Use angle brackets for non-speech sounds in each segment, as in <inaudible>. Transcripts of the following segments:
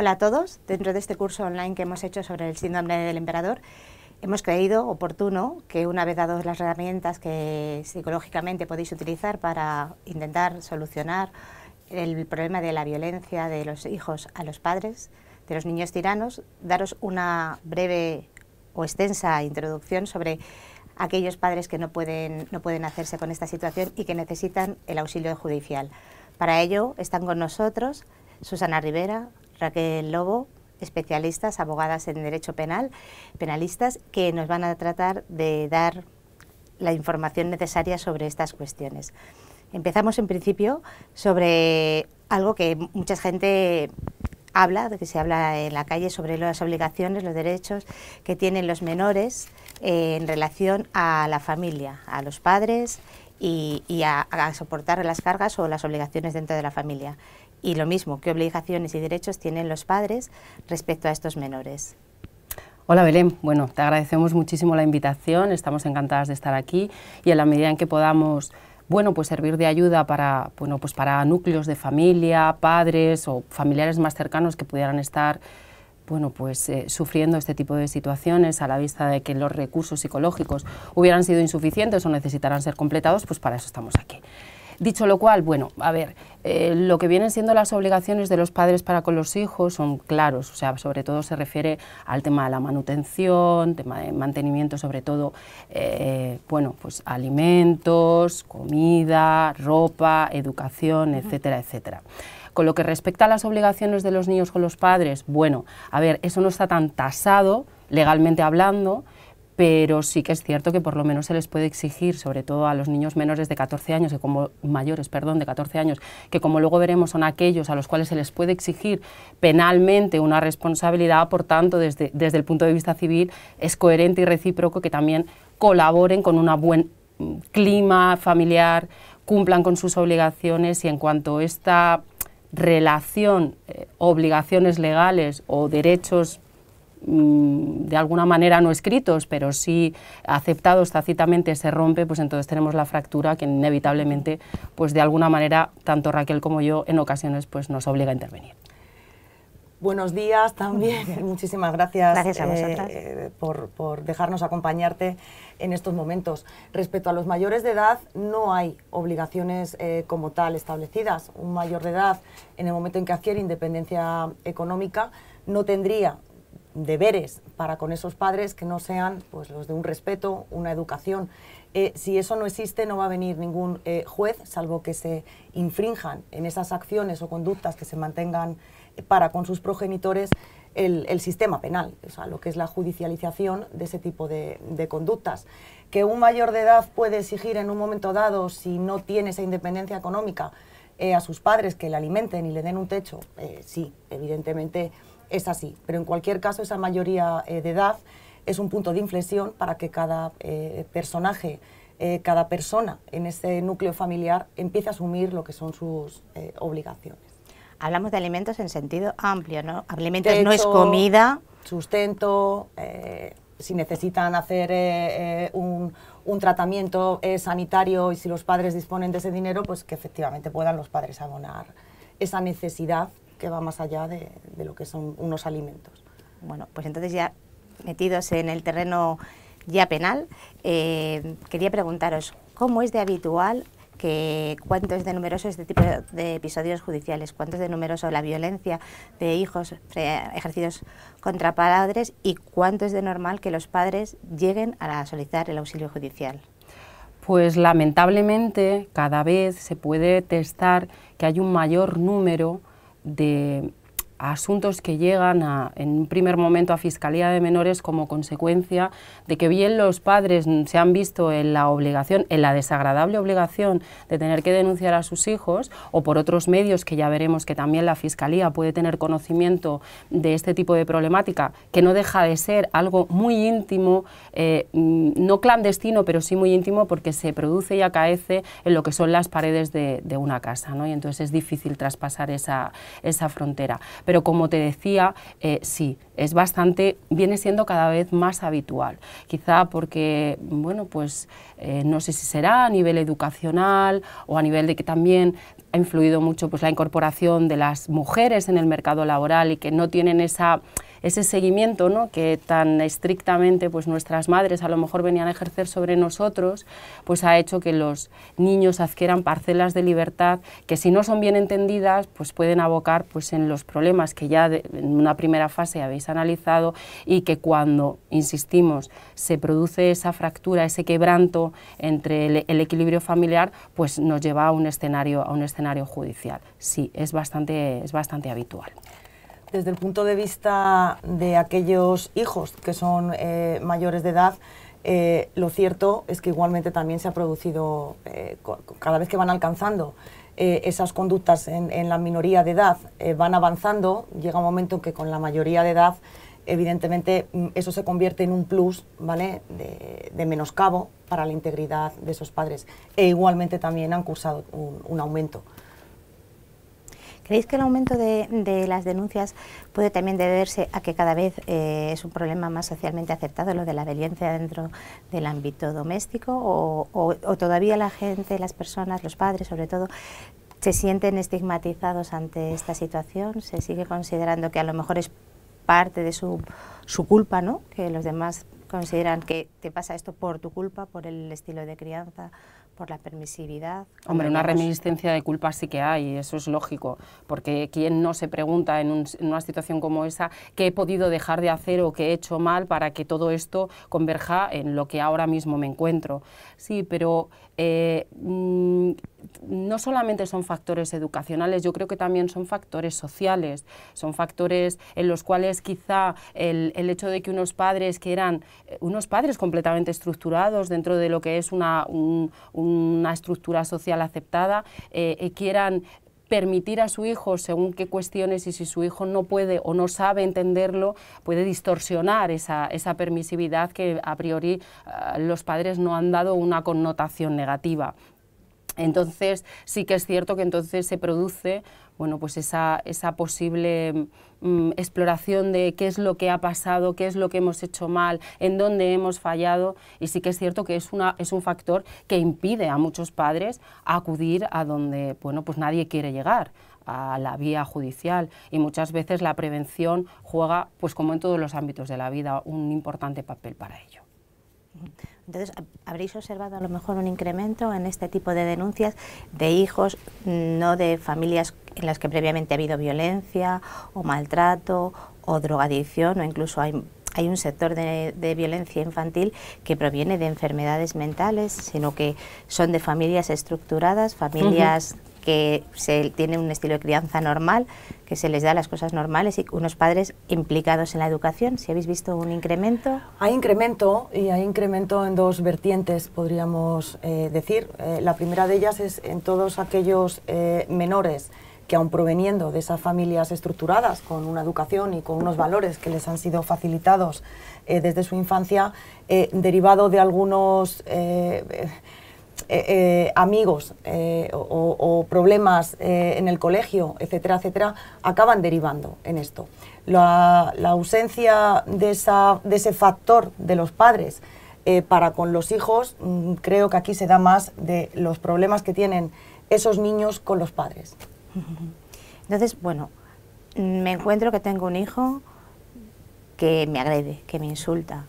Hola a todos. Dentro de este curso online que hemos hecho sobre el síndrome del emperador, hemos creído oportuno que una vez dadas las herramientas que psicológicamente podéis utilizar para intentar solucionar el problema de la violencia de los hijos a los padres, de los niños tiranos, daros una breve o extensa introducción sobre aquellos padres que no pueden, no pueden hacerse con esta situación y que necesitan el auxilio judicial. Para ello están con nosotros Susana Rivera, Raquel Lobo, especialistas, abogadas en derecho penal, penalistas, que nos van a tratar de dar la información necesaria sobre estas cuestiones. Empezamos en principio sobre algo que mucha gente habla, que se habla en la calle sobre las obligaciones, los derechos que tienen los menores eh, en relación a la familia, a los padres y, a, soportar las cargas o las obligaciones dentro de la familia y lo mismo, qué obligaciones y derechos tienen los padres respecto a estos menores. Hola Belén, bueno, te agradecemos muchísimo la invitación, estamos encantadas de estar aquí y en la medida en que podamos bueno, pues servir de ayuda para, bueno, pues para núcleos de familia, padres o familiares más cercanos que pudieran estar bueno, pues eh, sufriendo este tipo de situaciones a la vista de que los recursos psicológicos hubieran sido insuficientes o necesitaran ser completados, pues para eso estamos aquí. Dicho lo cual, bueno, a ver, eh, lo que vienen siendo las obligaciones de los padres para con los hijos son claros, o sea, sobre todo se refiere al tema de la manutención, tema de mantenimiento, sobre todo, eh, bueno, pues alimentos, comida, ropa, educación, etcétera, etcétera. Con lo que respecta a las obligaciones de los niños con los padres, bueno, a ver, eso no está tan tasado legalmente hablando, pero sí que es cierto que por lo menos se les puede exigir, sobre todo a los niños menores de 14 años, que como mayores, perdón, de 14 años, que como luego veremos son aquellos a los cuales se les puede exigir penalmente una responsabilidad, por tanto, desde, desde el punto de vista civil es coherente y recíproco que también colaboren con un buen mm, clima familiar, cumplan con sus obligaciones y en cuanto a esta relación, eh, obligaciones legales o derechos Mm, de alguna manera no escritos, pero sí aceptados tácitamente, se rompe, pues entonces tenemos la fractura que inevitablemente, pues de alguna manera, tanto Raquel como yo en ocasiones pues nos obliga a intervenir. Buenos días también, <laughs> muchísimas gracias, eh, eh, por, dejarnos acompañarte en estos momentos. Respecto a los mayores de edad, no hay obligaciones eh, como tal establecidas. Un mayor de edad, en el momento en que adquiere independencia económica, no tendría deberes para con esos padres que no sean pues, los de un respeto, una educación. Eh, si eso no existe, no va a venir ningún eh, juez, salvo que se infrinjan en esas acciones o conductas que se mantengan eh, para con sus progenitores el, sistema penal, o sea, lo que es la judicialización de ese tipo de, conductas. Que un mayor de edad puede exigir en un momento dado, si no tiene esa independencia económica, a sus padres que le alimenten y le den un techo, sí, evidentemente es así. Pero en cualquier caso, esa mayoría eh, de edad es un punto de inflexión para que cada eh, personaje, eh, cada persona en ese núcleo familiar empiece a asumir lo que son sus obligaciones. Hablamos de alimentos en sentido amplio, ¿no? Alimentos no es comida. Sustento, si necesitan hacer un, tratamiento sanitario y si los padres disponen de ese dinero, pues que efectivamente puedan los padres abonar esa necesidad que va más allá de, lo que son unos alimentos. Bueno, pues entonces ya metidos en el terreno ya penal, eh, quería preguntaros, ¿cómo es de habitual que cuánto es de numeroso este tipo de episodios judiciales, cuánto es de numeroso la violencia de hijos eh, ejercidos contra padres y cuánto es de normal que los padres lleguen a solicitar el auxilio judicial. Pues lamentablemente cada vez se puede testar que hay un mayor número de asuntos que llegan en un primer momento a Fiscalía de Menores como consecuencia de que bien los padres se han visto en la obligación, en la desagradable obligación de tener que denunciar a sus hijos o por otros medios que ya veremos que también la Fiscalía puede tener conocimiento de este tipo de problemática, que no deja de ser algo muy íntimo, eh, mm, no clandestino, pero sí muy íntimo porque se produce y acaece en lo que son las paredes de, una casa. Y entonces es difícil traspasar esa, esa frontera pero como te decía, eh, sí, es bastante, viene siendo cada vez más habitual, quizá porque, bueno, pues eh, no sé si será a nivel educacional o a nivel de que también ha influido mucho pues, la incorporación de las mujeres en el mercado laboral y que no tienen esa ese seguimiento que tan estrictamente pues, nuestras madres a lo mejor venían a ejercer sobre nosotros, pues ha hecho que los niños adquieran parcelas de libertad que si no son bien entendidas pues pueden abocar pues, en los problemas que ya en una primera fase habéis analizado y que cuando, insistimos, se produce esa fractura, ese quebranto entre el, el equilibrio familiar, pues nos lleva a un escenario, a un escenario judicial. Sí, es bastante, es bastante habitual desde el punto de vista de aquellos hijos que son eh, mayores de edad, eh, lo cierto es que igualmente también se ha producido, eh, cada vez que van alcanzando esas conductas en, la minoría de edad, van avanzando, llega un momento en que con la mayoría de edad, evidentemente mm, eso se convierte en un plus, ¿vale?, de, menoscabo para la integridad de esos padres. E igualmente también han causado un aumento. ¿Creéis que el aumento de, las denuncias puede también deberse a que cada vez eh, es un problema más socialmente aceptado lo de la violencia dentro del ámbito doméstico o, todavía la gente, las personas, los padres sobre todo, se sienten estigmatizados ante esta situación? ¿Se sigue considerando que a lo mejor es parte de su, su culpa, ¿no? que los demás consideran que te pasa esto por tu culpa, por el estilo de crianza? por la permisividad. Hombre, una reminiscencia de culpa sí que hay, eso es lógico, porque quien no se pregunta en, en, una situación como esa qué he podido dejar de hacer o qué he hecho mal para que todo esto converja en lo que ahora mismo me encuentro. Sí, pero eh, mm, no solamente son factores educacionales, yo creo que también son factores sociales, son factores en los cuales quizá el, hecho de que unos padres que eran eh, unos padres completamente estructurados dentro de lo que es una, estructura social aceptada, eh, quieran permitir a su hijo, según qué cuestiones y si su hijo no puede o no sabe entenderlo, puede distorsionar esa, esa permisividad que a priori eh, los padres no han dado una connotación negativa. Entonces sí que es cierto que entonces se produce bueno, pues esa, esa posible mm, exploración de qué es lo que ha pasado, qué es lo que hemos hecho mal, en dónde hemos fallado. Y sí que es cierto que es, una, es un factor que impide a muchos padres acudir a donde bueno, pues nadie quiere llegar a la vía judicial y muchas veces la prevención juega, pues como en todos los ámbitos de la vida, un importante papel para ello. Entonces, habréis observado a lo mejor un incremento en este tipo de denuncias de hijos, mm, no de familias en las que previamente ha habido violencia o maltrato o drogadicción o incluso hay hay un sector de, violencia infantil que proviene de enfermedades mentales, sino que son de familias estructuradas, familias que se tiene un estilo de crianza normal, que se les da las cosas normales y unos padres implicados en la educación. ¿Si habéis visto un incremento? Hay incremento y hay incremento en dos vertientes, podríamos eh, decir. Eh, la primera de ellas es en todos aquellos eh, menores que aun proveniendo de esas familias estructuradas con una educación y con unos valores que les han sido facilitados desde su infancia, derivado de algunos eh, eh, amigos eh, o, problemas en el colegio, etcétera, etcétera, acaban derivando en esto. La, ausencia de, de ese factor de los padres para con los hijos, mm, creo que aquí se da más de los problemas que tienen esos niños con los padres. Entonces, bueno, me encuentro que tengo un hijo que me agrede, que me insulta,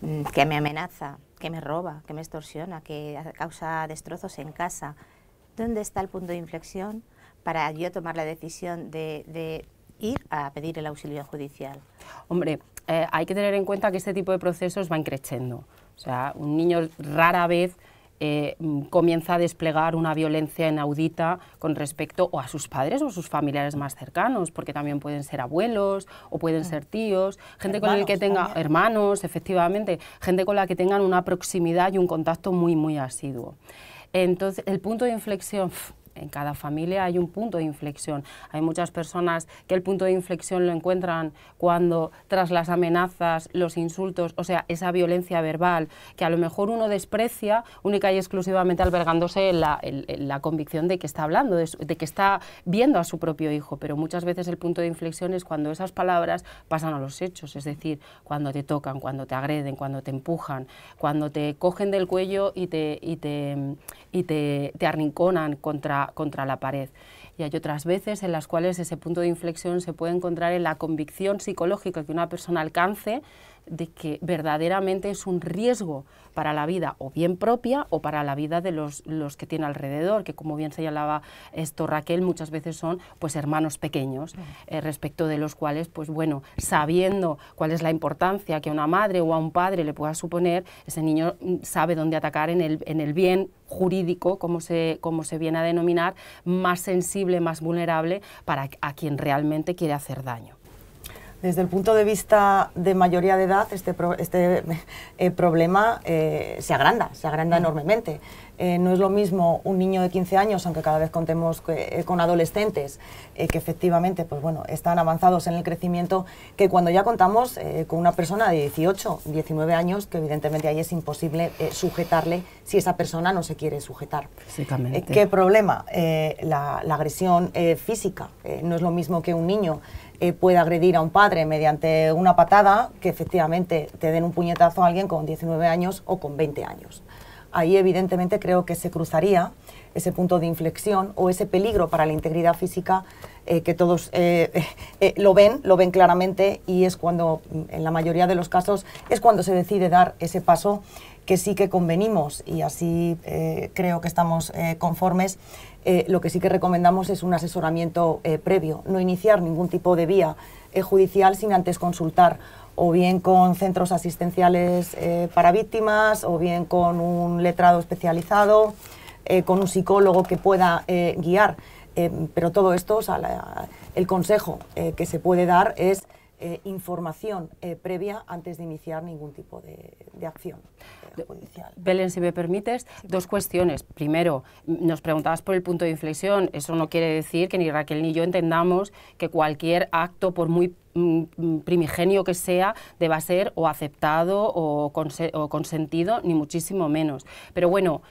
mm, que me amenaza, que me roba, que me extorsiona, que causa destrozos en casa. ¿Dónde está el punto de inflexión para yo tomar la decisión de, ir a pedir el auxilio judicial? Hombre, eh, hay que tener en cuenta que este tipo de procesos van creciendo. O sea, un niño rara vez eh, mm, comienza a desplegar una violencia inaudita con respecto a sus padres o sus familiares más cercanos, porque también pueden ser abuelos o pueden mm. ser tíos, gente con la que tenga hermanos, efectivamente, gente con la que tengan una proximidad y un contacto muy, muy asiduo. Entonces, el punto de inflexión, en cada familia hay un punto de inflexión. Hay muchas personas que el punto de inflexión lo encuentran cuando tras las amenazas, los insultos, o sea, esa violencia verbal que a lo mejor uno desprecia única y exclusivamente albergándose en la, convicción de que está hablando, de, que está viendo a su propio hijo, pero muchas veces el punto de inflexión es cuando esas palabras pasan a los hechos, es decir, cuando te tocan, cuando te agreden, cuando te empujan, cuando te cogen del cuello y te, te, te arrinconan contra contra la pared. Y hay otras veces en las cuales ese punto de inflexión se puede encontrar en la convicción psicológica que una persona alcance de que verdaderamente es un riesgo para la vida o bien propia o para la vida de los, que tiene alrededor, que como bien señalaba esto Raquel, muchas veces son pues hermanos pequeños, eh, respecto de los cuales, pues bueno, sabiendo cuál es la importancia que a una madre o a un padre le pueda suponer, ese niño mm, sabe dónde atacar en el, en el bien jurídico, como se, como se viene a denominar, más sensible, más vulnerable para a quien realmente quiere hacer daño. Desde el punto de vista de mayoría de edad, este, este eh, problema eh, se agranda, se agranda mm. enormemente. Eh, no es lo mismo un niño de 15 años, aunque cada vez contemos con adolescentes que efectivamente pues bueno, están avanzados en el crecimiento, que cuando ya contamos con una persona de 18, 19 años, que evidentemente ahí es imposible sujetarle si esa persona no se quiere sujetar. Eh, ¿Qué problema? Eh, la, agresión eh, física. no es lo mismo que un niño pueda agredir a un padre mediante una patada que efectivamente te den un puñetazo a alguien con 19 años o con 20 años. Ahí evidentemente creo que se cruzaría ese punto de inflexión o ese peligro para la integridad física que todos <laughs> lo ven, lo ven claramente y es cuando, en la mayoría de los casos, es cuando se decide dar ese paso que sí que convenimos, y así eh, creo que estamos eh, conformes, eh, lo que sí que recomendamos es un asesoramiento previo, no iniciar ningún tipo de vía judicial sin antes consultar o bien con centros asistenciales para víctimas, o bien con un letrado especializado, con un psicólogo que pueda guiar. pero todo esto, el consejo que se puede dar es... Eh, información eh, previa antes de iniciar ningún tipo de, acción eh, judicial. Belén, si me permites, dos cuestiones. Primero, nos preguntabas por el punto de inflexión. Eso no quiere decir que ni Raquel ni yo entendamos que cualquier acto, por muy mm, mm, primigenio que sea, deba ser o aceptado o, consentido, ni muchísimo menos. Pero bueno,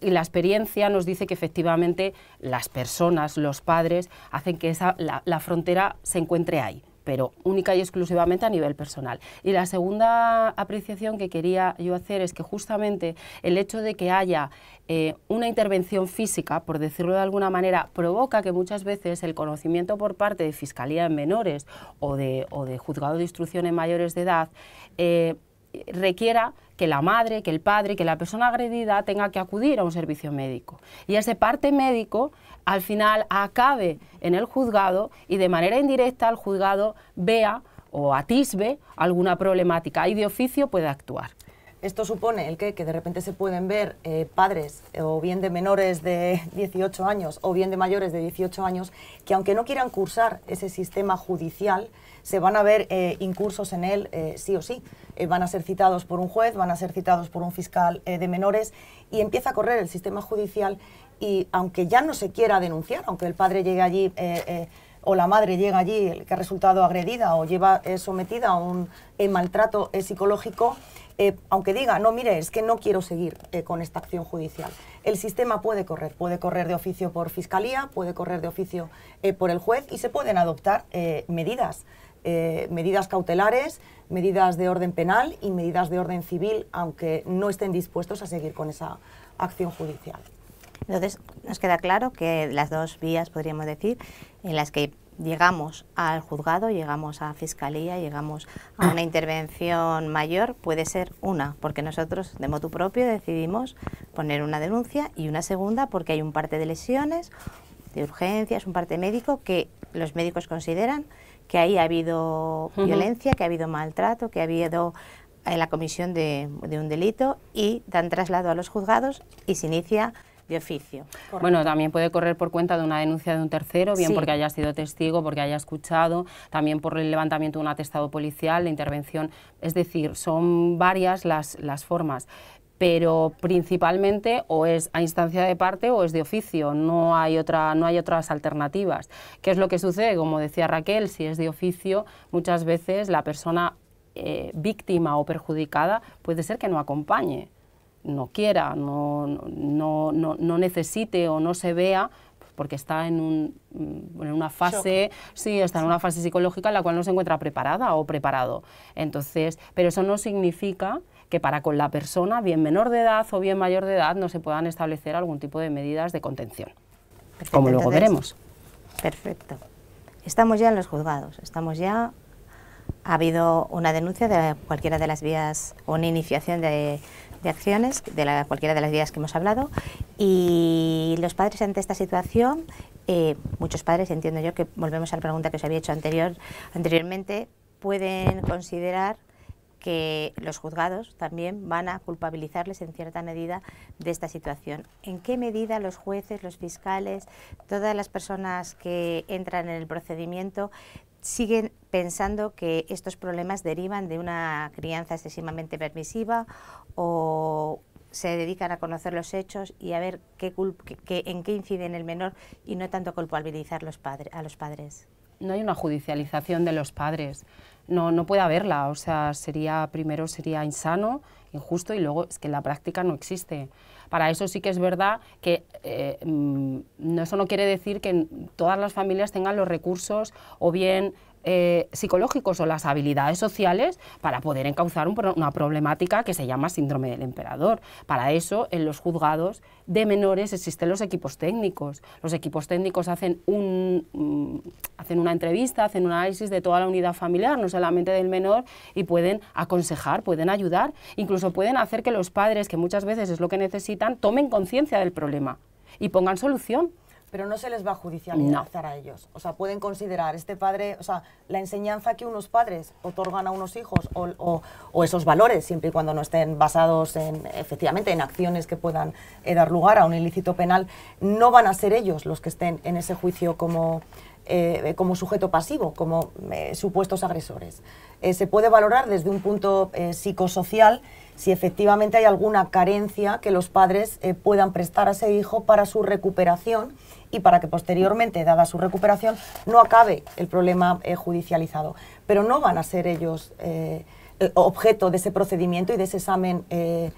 la experiencia nos dice que efectivamente las personas, los padres, hacen que esa, la frontera se encuentre ahí pero única y exclusivamente a nivel personal. Y la segunda apreciación que quería yo hacer es que justamente el hecho de que haya eh, una intervención física, por decirlo de alguna manera, provoca que muchas veces el conocimiento por parte de Fiscalía en menores o de, de Juzgado de Instrucción en mayores de edad eh, requiera que la madre, que el padre, que la persona agredida tenga que acudir a un servicio médico. Y ese parte médico al final acabe en el juzgado y de manera indirecta el juzgado vea o atisbe alguna problemática y de oficio puede actuar. Esto supone el que, de repente se pueden ver eh, padres eh, o bien de menores de 18 <laughs> años o bien de mayores de 18 años que aunque no quieran cursar ese sistema judicial, se van a ver eh, incursos en él sí o sí. van a ser citados por un juez, van a ser citados por un fiscal de menores y empieza a correr el sistema judicial y aunque ya no se quiera denunciar, aunque el padre llegue allí o la madre llega allí que ha resultado agredida o lleva sometida a un maltrato psicológico, eh, aunque diga, no, mire, es que no quiero seguir eh, con esta acción judicial. El sistema puede correr, puede correr de oficio por fiscalía, puede correr de oficio eh, por el juez y se pueden adoptar medidas, medidas cautelares, medidas de orden penal y medidas de orden civil, aunque no estén dispuestos a seguir con esa acción judicial. Entonces, nos queda claro que las dos vías, podríamos decir, en las que llegamos al juzgado, llegamos a fiscalía, llegamos a una <clears throat> intervención mayor, puede ser una, porque nosotros de motu propio decidimos poner una denuncia y una segunda porque hay un parte de lesiones, de urgencias, un parte médico que los médicos consideran que ahí ha habido violencia, que ha habido maltrato, que ha habido eh, la comisión de un delito y dan traslado a los juzgados y se inicia de oficio. Bueno, también puede correr por cuenta de una denuncia de un tercero, bien porque haya sido testigo, porque haya escuchado, también por el levantamiento de un atestado policial, la intervención. Es decir, son varias las, las formas pero principalmente o es a instancia de parte o es de oficio, no hay, otra, no hay otras alternativas. ¿Qué es lo que sucede? Como decía Raquel, si es de oficio, muchas veces la persona eh, víctima o perjudicada puede ser que no acompañe no quiera, no, necesite o no se vea porque está en, un, mm, en una fase, sí, está en una fase psicológica en la cual no se encuentra preparada o preparado. Entonces, pero eso no significa que para con la persona, bien menor de edad o bien mayor de edad, no se puedan establecer algún tipo de medidas de contención, como luego veremos. Perfecto. Estamos ya en los juzgados, estamos ya... Ha habido una denuncia de cualquiera de las vías o una iniciación de de acciones de cualquiera de las vías que hemos hablado y los padres ante esta situación, eh, muchos padres, entiendo yo que volvemos a la pregunta que os había hecho anterior, anteriormente, pueden considerar que los juzgados también van a culpabilizarles en cierta medida de esta situación. ¿En qué medida los jueces, los fiscales, todas las personas que entran en el procedimiento siguen pensando que estos problemas derivan de una crianza excesivamente permisiva o se dedican a conocer los hechos y a ver qué en qué incide en el menor y no tanto culpabilizar los padres a los padres. No hay una judicialización de los padres, no, no puede haberla, o sea, sería, primero sería insano, injusto y luego es que en la práctica no existe. Para eso sí que es verdad que eh, mm, eso no quiere decir que todas las familias tengan los recursos o bien eh, psicológicos o las habilidades sociales para poder encauzar una problemática que se llama síndrome del emperador. Para eso, en los juzgados de menores existen los equipos técnicos. Los equipos técnicos hacen, mm, hacen una entrevista, hacen un análisis de toda la unidad familiar, no solamente del menor, y pueden aconsejar, pueden ayudar, incluso pueden hacer que los padres, que muchas veces es lo que necesitan, tomen conciencia del problema y pongan solución pero no se les va a judicializar a ellos. O sea, pueden considerar este padre, o sea, la enseñanza que unos padres otorgan a unos hijos o, esos valores, siempre y cuando no estén basados en, efectivamente, en acciones que puedan eh, dar lugar a un ilícito penal, no van a ser ellos los que estén en ese juicio como, eh, sujeto pasivo, como eh, supuestos agresores. se puede valorar desde un punto psicosocial si efectivamente hay alguna carencia que los padres puedan prestar a ese hijo para su recuperación y para que posteriormente, dada su recuperación, no acabe el problema eh, judicializado. Pero no van a ser ellos eh, objeto de ese procedimiento y de ese examen eh,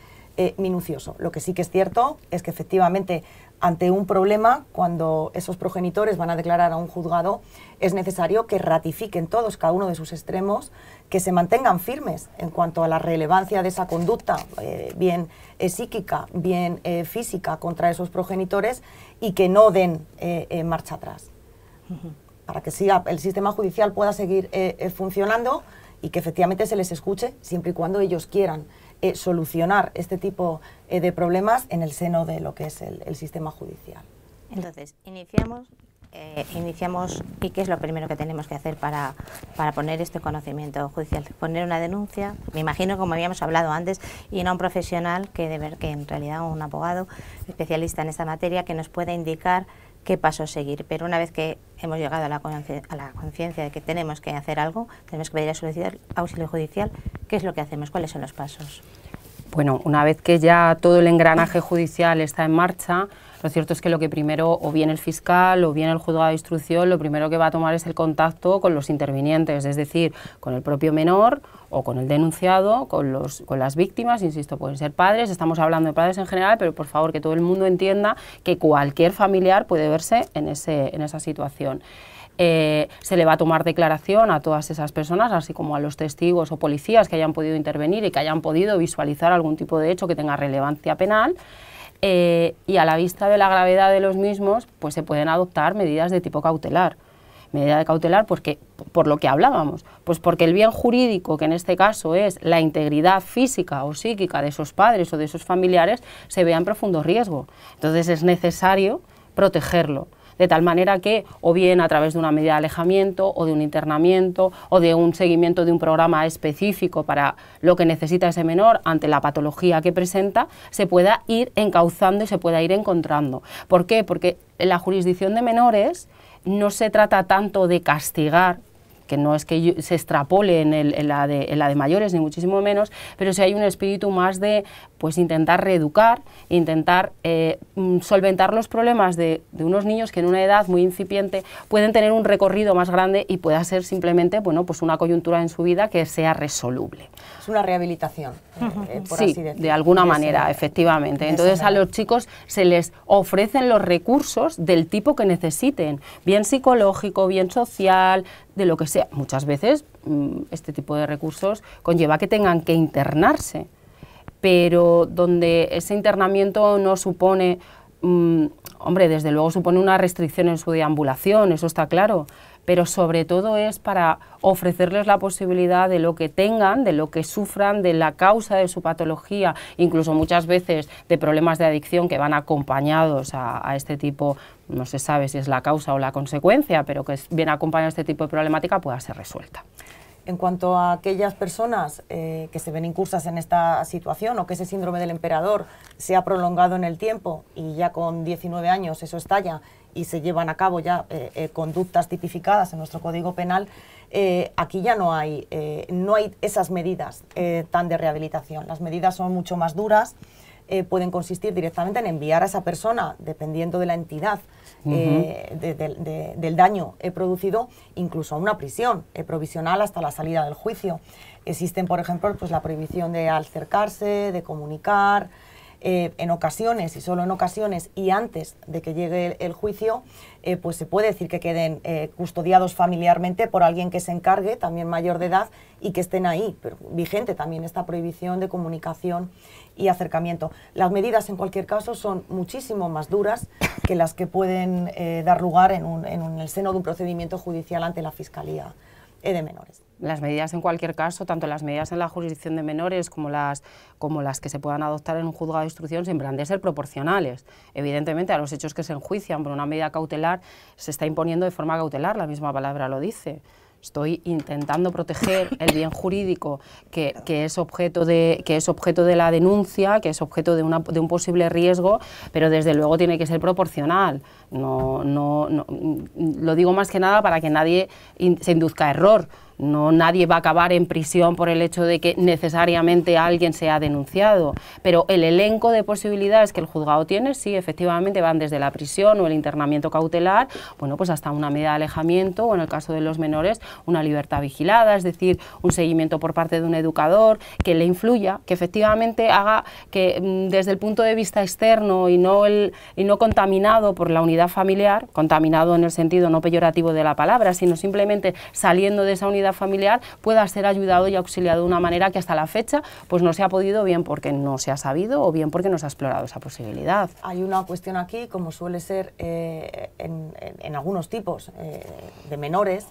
minucioso. Lo que sí que es cierto es que efectivamente ante un problema, cuando esos progenitores van a declarar a un juzgado, es necesario que ratifiquen todos cada uno de sus extremos, que se mantengan firmes en cuanto a la relevancia de esa conducta, bien psíquica, bien física, contra esos progenitores y que no den eh, eh, marcha atrás. Para que siga, el sistema judicial pueda seguir eh, funcionando y que efectivamente se les escuche siempre y cuando ellos quieran solucionar este tipo de problemas en el seno de lo que es el, el sistema judicial. Entonces, iniciamos eh, iniciamos y qué es lo primero que tenemos que hacer para, poner este conocimiento judicial. Poner una denuncia, me imagino como habíamos hablado antes, y no a un profesional que de ver que en realidad un abogado especialista en esta materia que nos pueda indicar qué paso seguir. Pero una vez que hemos llegado a la conciencia de que tenemos que hacer algo, tenemos que pedir auxilio judicial, ¿qué es lo que hacemos? ¿Cuáles son los pasos? Bueno, una vez que ya todo el engranaje judicial está en marcha, lo cierto es que lo que primero, o bien el fiscal o bien el juzgado de instrucción, lo primero que va a tomar es el contacto con los intervinientes, es decir, con el propio menor o con el denunciado, con, los, con las víctimas, insisto, pueden ser padres, estamos hablando de padres en general, pero por favor que todo el mundo entienda que cualquier familiar puede verse en, ese, en esa situación. Eh, se le va a tomar declaración a todas esas personas, así como a los testigos o policías que hayan podido intervenir y que hayan podido visualizar algún tipo de hecho que tenga relevancia penal. Eh, y a la vista de la gravedad de los mismos, pues se pueden adoptar medidas de tipo cautelar. Medida de cautelar, porque, por lo que hablábamos, pues porque el bien jurídico, que en este caso es la integridad física o psíquica de esos padres o de esos familiares, se vea en profundo riesgo. Entonces es necesario protegerlo de tal manera que o bien a través de una medida de alejamiento o de un internamiento o de un seguimiento de un programa específico para lo que necesita ese menor ante la patología que presenta, se pueda ir encauzando y se pueda ir encontrando. ¿Por qué? Porque en la jurisdicción de menores no se trata tanto de castigar, que no es que se extrapole en, la de, mayores, ni muchísimo menos, pero si hay un espíritu más de pues intentar reeducar, intentar eh, mm, solventar los problemas de, de, unos niños que en una edad muy incipiente pueden tener un recorrido más grande y pueda ser simplemente bueno, pues una coyuntura en su vida que sea resoluble. Es una rehabilitación. Eh, sí, de alguna manera, efectivamente. Entonces a los chicos se les ofrecen los recursos del tipo que necesiten, bien psicológico, bien social, de lo que sea. Muchas veces mm, este tipo de recursos conlleva que tengan que internarse, pero donde ese internamiento no supone, mm, hombre, desde luego supone una restricción en su deambulación, eso está claro pero sobre todo es para ofrecerles la posibilidad de lo que tengan, de lo que sufran, de la causa de su patología, incluso muchas veces de problemas de adicción que van acompañados a, este tipo, no se sabe si es la causa o la consecuencia, pero que viene acompañado este tipo de problemática pueda ser resuelta. En cuanto a aquellas personas eh, que se ven incursas en esta situación o que ese síndrome del emperador se ha prolongado en el tiempo y ya con 19 años eso estalla y se llevan a cabo ya eh, eh, conductas tipificadas en nuestro Código Penal, eh, aquí ya no hay, no hay esas medidas tan de rehabilitación. Las medidas son mucho más duras, pueden consistir directamente en enviar a esa persona, dependiendo de la entidad, del daño producido, incluso a una prisión provisional hasta la salida del juicio. Existen, por ejemplo, pues, la prohibición de acercarse, de comunicar, eh, en ocasiones y solo en ocasiones y antes de que llegue el, juicio, eh, pues se puede decir que queden eh, custodiados familiarmente por alguien que se encargue, también mayor de edad, y que estén ahí. Pero vigente también esta prohibición de comunicación y acercamiento. Las medidas, en cualquier caso, son muchísimo más duras que las que pueden dar lugar en, el seno de un procedimiento judicial ante la Fiscalía de Menores las medidas en cualquier caso, tanto las medidas en la jurisdicción de menores como las, como las que se puedan adoptar en un juzgado de instrucción, siempre han de ser proporcionales. Evidentemente, a los hechos que se enjuician por una medida cautelar se está imponiendo de forma cautelar, la misma palabra lo dice. Estoy intentando proteger el bien jurídico que, es objeto de, que es objeto de la denuncia, que es objeto de, una, de un posible riesgo, pero desde luego tiene que ser proporcional. No, no, no, lo digo más que nada para que nadie se induzca error. No, nadie va a acabar en prisión por el hecho de que necesariamente alguien se ha denunciado, pero el elenco de posibilidades que el juzgado tiene, sí, efectivamente van desde la prisión o el internamiento cautelar, bueno, pues hasta una medida de alejamiento o en el caso de los menores, una libertad vigilada, es decir, un seguimiento por parte de un educador que le influya, que efectivamente haga que mm, desde el punto de vista externo y no, el, y no contaminado por la unidad familiar, contaminado en el sentido no peyorativo de la palabra, sino simplemente saliendo de esa unidad familiar pueda ser ayudado y auxiliado de una manera que hasta la fecha pues no se ha podido, bien porque no se ha sabido o bien porque no se ha explorado esa posibilidad. Hay una cuestión aquí, como suele ser eh, en, algunos tipos eh, de menores,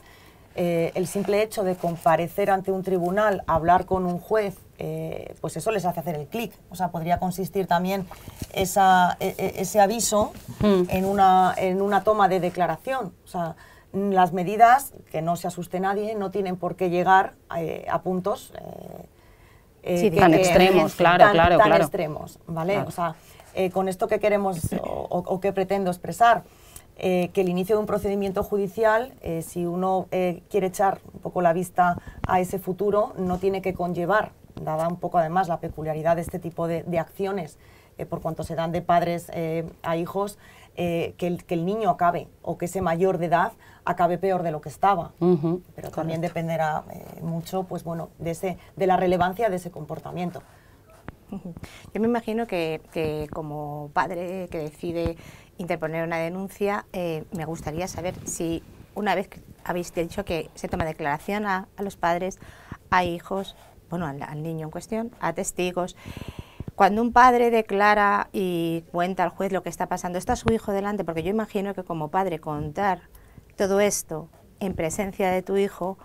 eh, el simple hecho de comparecer ante un tribunal, hablar con un juez, pues eso les hace hacer el clic. O sea, podría consistir también esa, e, e, ese aviso hmm. en, una, en una toma de declaración. O sea, las medidas, que no se asuste nadie, no tienen por qué llegar eh, a puntos eh, eh, tan extremos, claro, extremos, con esto que queremos o, que pretendo expresar, que el inicio de un procedimiento judicial, si uno quiere echar un poco la vista a ese futuro, no tiene que conllevar, dada un poco además la peculiaridad de este tipo de, acciones, por cuanto se dan de padres a hijos, que, que, el, niño acabe o que ese mayor de edad acabe peor de lo que estaba. Pero también dependerá eh, mucho, pues bueno, de, ese, de la relevancia de ese comportamiento. Yo me imagino que, como padre que decide interponer una denuncia, eh, me gustaría saber si una vez que habéis dicho que se toma declaración a, los padres, a hijos, bueno, al, niño en cuestión, a testigos, cuando un padre declara y cuenta al juez lo que está pasando, está su hijo delante, porque yo imagino que como padre contar todo esto en presencia de tu hijo,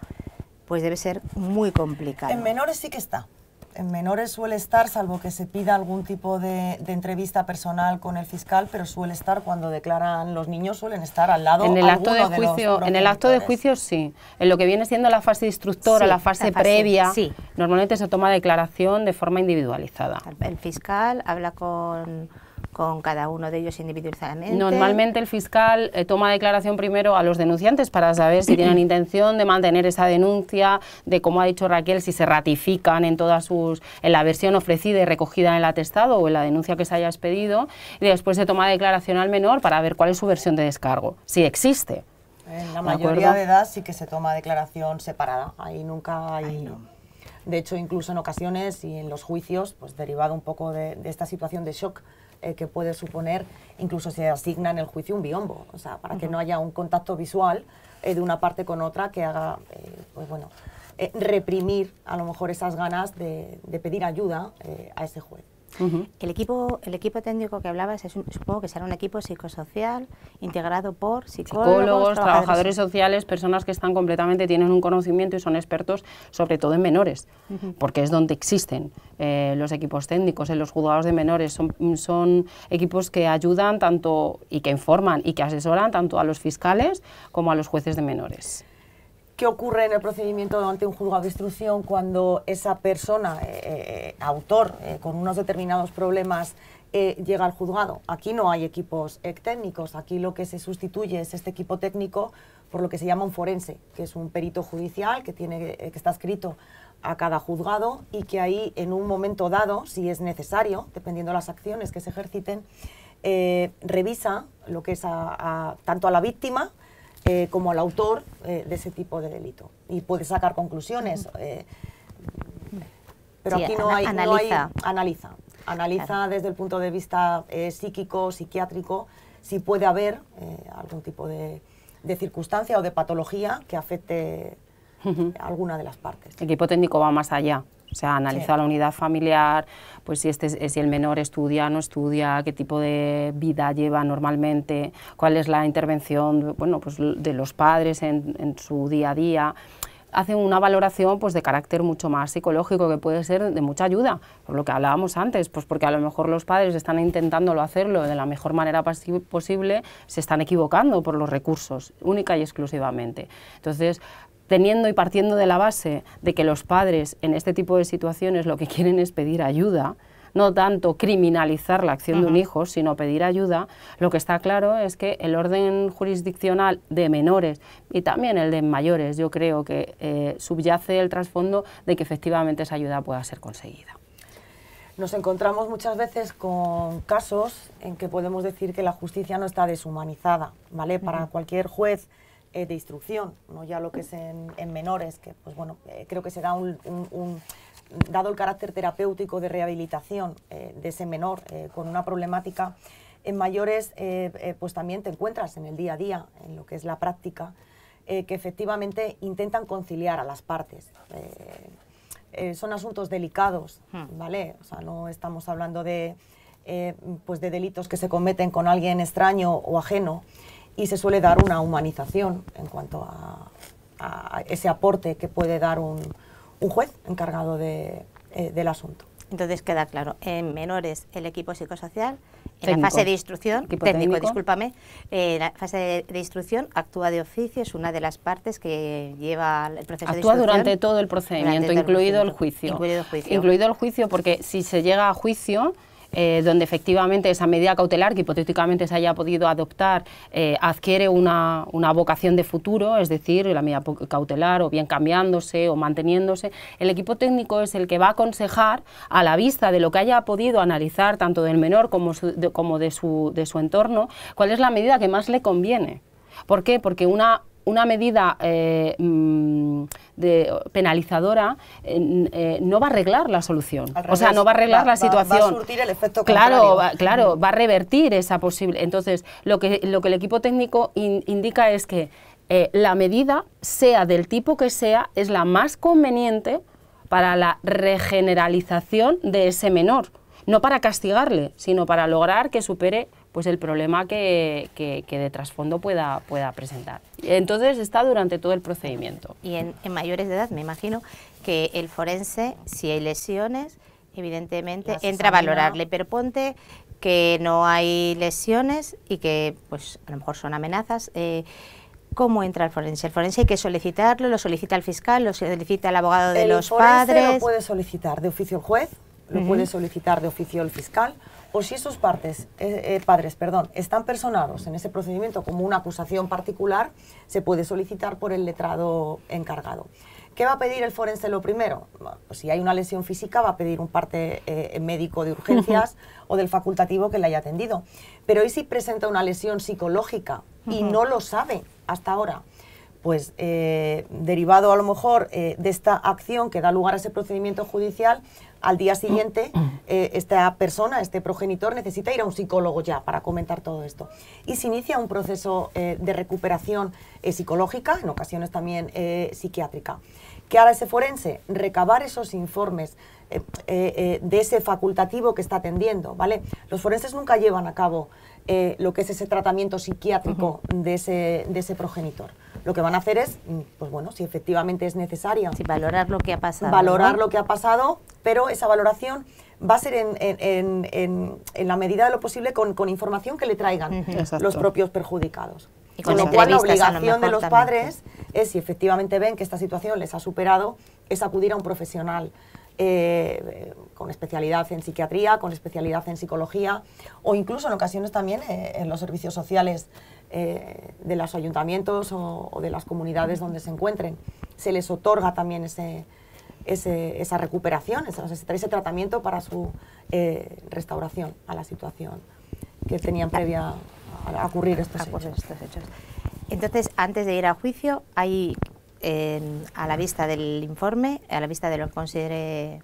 pues debe ser muy complicado. En menores sí que está. En menores suele estar, salvo que se pida algún tipo de, entrevista personal con el fiscal, pero suele estar cuando declaran los niños, suelen estar al lado. En el acto de juicio, en el acto de juicio sí. En lo que viene siendo la fase instructora, la fase, previa, normalmente se toma declaración de forma individualizada. El fiscal habla con con cada uno de ellos individualmente? Normalmente el fiscal eh, toma declaración primero a los denunciantes para saber si tienen <clears throat> intención de mantener esa denuncia, de como ha dicho Raquel, si se ratifican en todas sus en la versión ofrecida y recogida en el atestado o en la denuncia que se haya expedido, y después se toma declaración al menor para ver cuál es su versión de descargo, si existe. En la mayoría de edad sí que se toma declaración separada, ahí nunca hay... De hecho, incluso en ocasiones y en los juicios, pues derivado un poco de esta situación de shock, eh, que puede suponer, incluso se asigna en el juicio un biombo, o sea, para que no haya un contacto visual eh, de una parte con otra que haga, eh, pues bueno, reprimir a lo mejor esas ganas de pedir ayuda a ese juez el, equipo, el equipo técnico que hablabas, es un, supongo que será un equipo psicosocial integrado por psicólogos, trabajadores, sociales, personas que están completamente, tienen un conocimiento y son expertos, sobre todo en menores, porque es donde existen eh, los equipos técnicos, en los juzgados de menores. Son, son equipos que ayudan tanto y que informan y que asesoran tanto a los fiscales como a los jueces de menores qué ocurre en el procedimiento ante un juzgado de instrucción cuando esa persona, eh, eh, autor, eh, con unos determinados problemas, llega al juzgado. Aquí no hay equipos técnicos, aquí lo que se sustituye es este equipo técnico por lo que se llama un forense, que es un perito judicial que, tiene, que está escrito a cada juzgado y que ahí en un momento dado, si es necesario, dependiendo de las acciones que se ejerciten, revisa lo que es tanto a la víctima, eh, como el autor eh, de ese tipo de delito. Y puede sacar conclusiones. Eh, pero aquí no, hay, analiza. Analiza. desde el punto de vista psíquico, psiquiátrico, si puede haber algún tipo de, de circunstancia o de patología que afecte alguna de las partes. El equipo técnico va más allá. O sea, analizar la unidad familiar, pues si, este, si el menor estudia, no estudia, qué tipo de vida lleva normalmente, cuál es la intervención bueno, pues de los padres en, su día a día hacen una valoración pues de carácter mucho más psicológico que puede ser de mucha ayuda, por lo que hablábamos antes, pues porque a lo mejor los padres están intentándolo hacerlo de la mejor manera posible, se están equivocando por los recursos, única y exclusivamente. Entonces, teniendo y partiendo de la base de que los padres en este tipo de situaciones lo que quieren es pedir ayuda, no tanto criminalizar la acción de un hijo, sino pedir ayuda, lo que está claro es que el orden jurisdiccional de menores y también el de mayores, yo creo que eh, subyace el trasfondo de que efectivamente esa ayuda pueda ser conseguida. Nos encontramos muchas veces con casos en que podemos decir que la justicia no está deshumanizada, ¿vale? Para cualquier juez eh, de instrucción, no ya lo que es en, menores, que pues bueno, eh, creo que se da un, dado el carácter terapéutico de rehabilitación eh, de ese menor con una problemática, en mayores pues también te encuentras en el día a día, en lo que es la práctica, que efectivamente intentan conciliar a las partes. son asuntos delicados, hmm. ¿vale? O sea, no estamos hablando de, pues de delitos que se cometen con alguien extraño o ajeno, y se suele dar una humanización en cuanto a, ese aporte que puede dar un, juez encargado de, eh, del asunto. Entonces queda claro, en menores el equipo psicosocial, en fase de instrucción, técnico, discúlpame, eh, la fase de, instrucción actúa de oficio, es una de las partes que lleva el proceso actúa de Actúa durante todo el procedimiento, Incluido el juicio. Incluido el juicio porque si se llega a juicio, eh, donde efectivamente esa medida cautelar que hipotéticamente se haya podido adoptar eh, adquiere una, una, vocación de futuro, es decir, la medida cautelar o bien cambiándose o manteniéndose, el equipo técnico es el que va a aconsejar a la vista de lo que haya podido analizar tanto del menor como, de, como de, su, de su entorno, cuál es la medida que más le conviene. ¿Por qué? Porque una una medida eh, mm, de, penalizadora eh, no va a arreglar la solución. o sea, no va a arreglar la situación. Va a surtir el efecto Claro, claro, va a revertir esa posible. Entonces, lo que, lo que el equipo técnico indica es que eh, la medida, sea del tipo que sea, es la más conveniente para la regeneralización de ese menor. No para castigarle, sino para lograr que supere pues el problema que, de trasfondo pueda, presentar. Entonces está durante todo el procedimiento. Y en, mayores de edad, me imagino que el forense, si hay lesiones, evidentemente entra a valorarle, pero ponte que no hay lesiones y que pues a lo mejor son amenazas. Eh, ¿Cómo entra el forense? El forense hay que solicitarlo, lo solicita el fiscal, lo solicita el abogado de los padres. El forense lo puede solicitar de oficio el juez, lo puede solicitar de oficio el fiscal o si esos partes, eh, eh, padres perdón, están personados en ese procedimiento como una acusación particular, se puede solicitar por el letrado encargado. ¿Qué va a pedir el forense lo primero? Pues si hay una lesión física, va a pedir un parte eh, médico de urgencias o del facultativo que le haya atendido. Pero hoy si presenta una lesión psicológica y no lo sabe hasta ahora? Pues derivado a lo mejor de esta acción que da lugar a ese procedimiento judicial, al día siguiente eh, esta persona, este progenitor, necesita ir a un psicólogo ya para comentar todo esto. Y se inicia un proceso eh, de recuperación eh, psicológica, en ocasiones también psiquiátrica. ¿Qué hará ese forense? Recabar esos informes de ese facultativo que está atendiendo, ¿vale? Los forenses nunca llevan a cabo lo que es ese tratamiento psiquiátrico de ese progenitor lo que van a hacer es, mm, pues bueno, si efectivamente es necesaria. valorar lo que ha pasado. Valorar lo que ha pasado, pero esa valoración va a ser en, la medida de lo posible con, con información que le traigan los propios perjudicados. Y con, lo cual la obligación de los padres es, si efectivamente ven que esta situación les ha superado, es acudir a un profesional. Eh, con especialidad en psiquiatría, con especialidad en psicología o incluso en ocasiones también eh, en los servicios sociales eh, de los ayuntamientos o, de las comunidades donde se encuentren. Se les otorga también ese, esa recuperación, ese, ese, tratamiento para su eh, restauración a la situación que tenían previa a, ocurrir estos, hechos. Entonces, antes de ir a juicio, hay a la vista del informe, a la vista de lo que considere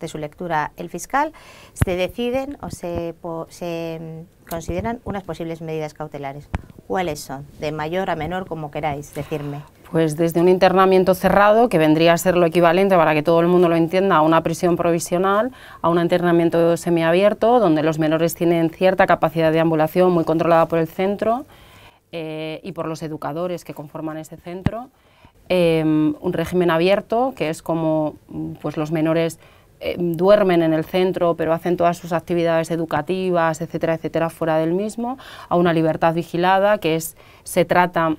de su lectura el fiscal, se deciden o se, mm, consideran unas posibles medidas cautelares. ¿Cuáles son? De mayor a menor, como queráis decirme. Pues desde un internamiento cerrado, que vendría a ser lo equivalente para que todo el mundo lo entienda a una prisión provisional, a un internamiento semiabierto, donde los menores tienen cierta capacidad de ambulación muy controlada por el centro eh, y por los educadores que conforman ese centro. Em, un régimen abierto, que es como mm, pues, los menores eh, duermen en el centro, pero hacen todas sus actividades educativas, etcétera, etcétera, fuera del mismo, a una libertad vigilada, que es, se trata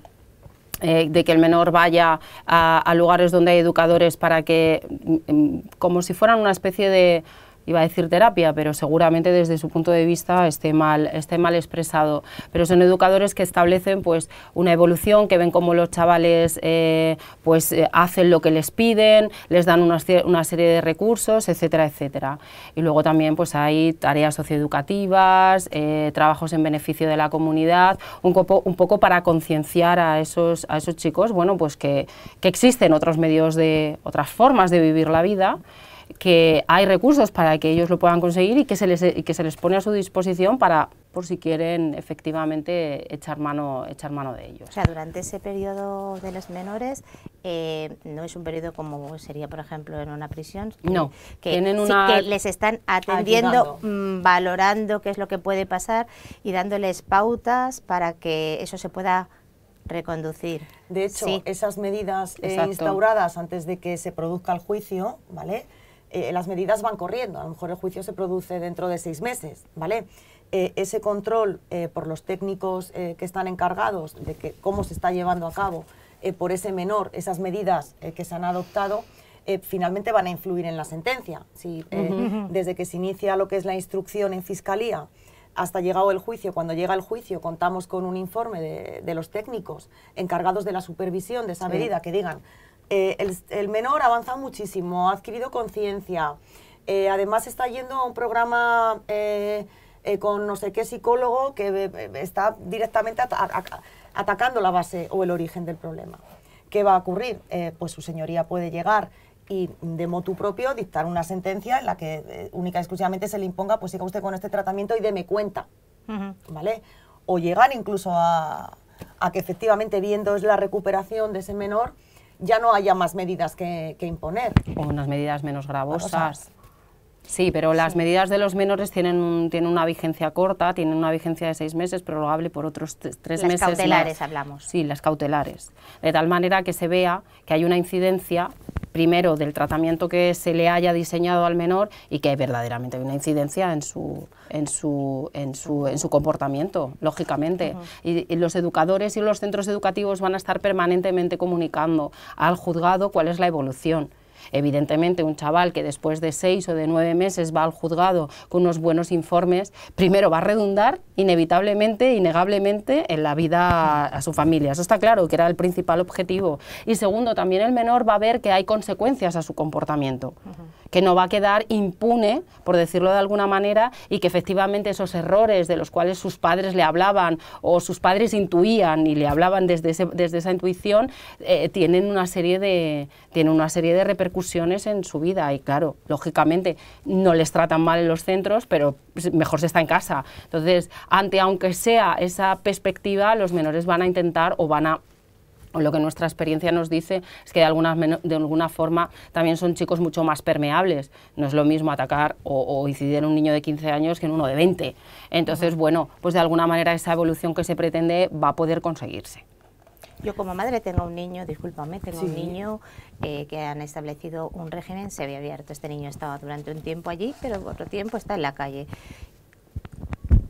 eh, de que el menor vaya a, lugares donde hay educadores para que, mm, mm, como si fueran una especie de iba a decir terapia, pero seguramente desde su punto de vista esté mal, esté mal expresado. Pero son educadores que establecen pues una evolución, que ven cómo los chavales eh, pues eh, hacen lo que les piden, les dan una, serie de recursos, etcétera, etcétera. Y luego también pues hay tareas socioeducativas, eh, trabajos en beneficio de la comunidad, un poco, un poco para concienciar a esos, a esos chicos, bueno, pues que, que existen otros medios de, otras formas de vivir la vida que hay recursos para que ellos lo puedan conseguir y que se les, que se les pone a su disposición para, por si quieren efectivamente echar mano, echar mano de ellos. O sea, durante ese periodo de los menores eh, no es un periodo como sería, por ejemplo, en una prisión. no, que, les están atendiendo, mm, valorando qué es lo que puede pasar y dándoles pautas para que eso se pueda reconducir. De hecho, esas medidas eh, instauradas antes de que se produzca el juicio, ¿vale? Eh, las medidas van corriendo. A lo mejor el juicio se produce dentro de seis meses, ¿vale? Eh, ese control eh, por los técnicos que están encargados de que cómo se está llevando a cabo por ese menor, esas medidas que se han adoptado, finalmente van a influir en la sentencia. Desde que se inicia lo que es la instrucción en fiscalía, hasta llegado el juicio, cuando llega el juicio, contamos con un informe de, los técnicos encargados de la supervisión de esa medida que digan, eh, el, menor avanza muchísimo, ha adquirido conciencia. Eh, además está yendo a un programa eh, con no sé qué psicólogo que está directamente atacando la base o el origen del problema. ¿Qué va a ocurrir? pues su señoría puede llegar y de motu propio dictar una sentencia en la que única y exclusivamente se le imponga, pues siga usted con este tratamiento y deme cuenta. ¿Vale? O llegar incluso a, a que efectivamente viendo es la recuperación de ese menor, ya no haya más medidas que, imponer. O unas medidas menos gravosas. Sí, pero las medidas de los menores tienen, una vigencia corta, tienen una vigencia de seis meses, prorrogable por otros tres meses. Las cautelares hablamos. Sí, las cautelares. De tal manera que se vea que hay una incidencia, primero, del tratamiento que se le haya diseñado al menor y que hay verdaderamente una incidencia en su, en su, en su, en su comportamiento, lógicamente. y, los educadores y los centros educativos van a estar permanentemente comunicando al juzgado cuál es la evolución Evidentemente, un chaval que después de seis o de nueve meses va al juzgado con unos buenos informes, primero va a redundar inevitablemente, innegablemente, en la vida a, su familia. Eso está claro, que era el principal objetivo. Y segundo, también el menor va a ver que hay consecuencias a su comportamiento que no va a quedar impune, por decirlo de alguna manera, y que efectivamente esos errores de los cuales sus padres le hablaban o sus padres intuían y le hablaban desde, desde esa intuición, eh, tienen, una serie de, tienen una serie de repercusiones en su vida. Y claro, lógicamente no les tratan mal en los centros, pero mejor se está en casa. Entonces, ante aunque sea esa perspectiva, los menores van a intentar o van a lo que nuestra experiencia nos dice es que de alguna, de alguna forma también son chicos mucho más permeables. No es lo mismo atacar o, incidir en un niño de 15 años que en uno de 20. Entonces, bueno, pues de alguna manera esa evolución que se pretende va a poder conseguirse. Yo como madre tengo un niño, discúlpame, tengo un niño eh, que han establecido un régimen, se había abierto, este niño estaba durante un tiempo allí, pero otro tiempo está en la calle.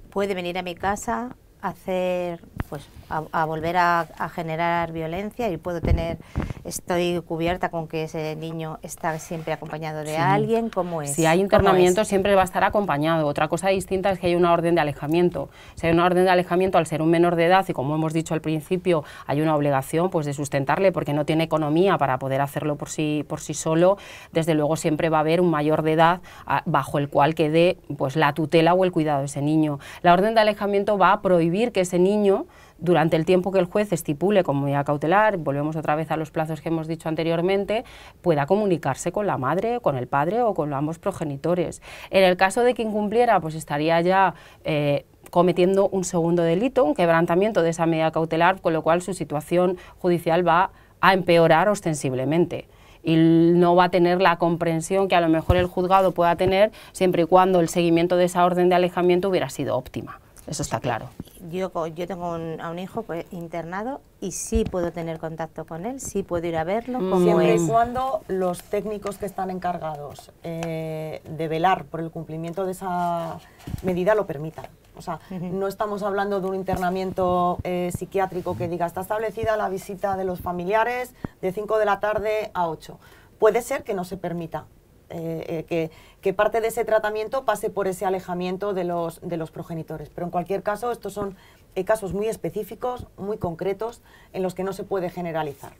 Puede venir a mi casa, a hacer pues a, volver a, generar violencia y puedo tener, estoy cubierta con que ese niño está siempre acompañado de alguien, ¿cómo es? Si hay internamiento siempre va a estar acompañado. Otra cosa distinta es que hay una orden de alejamiento. Si hay una orden de alejamiento al ser un menor de edad y como hemos dicho al principio, hay una obligación pues de sustentarle porque no tiene economía para poder hacerlo por sí, por sí solo, desde luego siempre va a haber un mayor de edad ah, bajo el cual quede pues la tutela o el cuidado de ese niño. La orden de alejamiento va a prohibir que ese niño durante el tiempo que el juez estipule como medida cautelar, volvemos otra vez a los plazos que hemos dicho anteriormente, pueda comunicarse con la madre, con el padre o con ambos progenitores. En el caso de que incumpliera, pues estaría ya... Eh, cometiendo un segundo delito, un quebrantamiento de esa medida cautelar, con lo cual su situación judicial va a empeorar ostensiblemente y no va a tener la comprensión que a lo mejor el juzgado pueda tener siempre y cuando el seguimiento de esa orden de alejamiento hubiera sido óptima. Eso está claro. Yo, yo tengo a un hijo pues, internado y sí puedo tener contacto con él, sí puedo ir a verlo. Mm. Siempre y cuando los técnicos que están encargados eh, de velar por el cumplimiento de esa medida lo permitan. O sea, no estamos hablando de un internamiento eh, psiquiátrico que diga está establecida la visita de los familiares de 5 de la tarde a 8. Puede ser que no se permita, eh, eh, que, parte de ese tratamiento pase por ese alejamiento de los, de los progenitores. Pero en cualquier caso, estos son eh, casos muy específicos, muy concretos, en los que no se puede generalizar.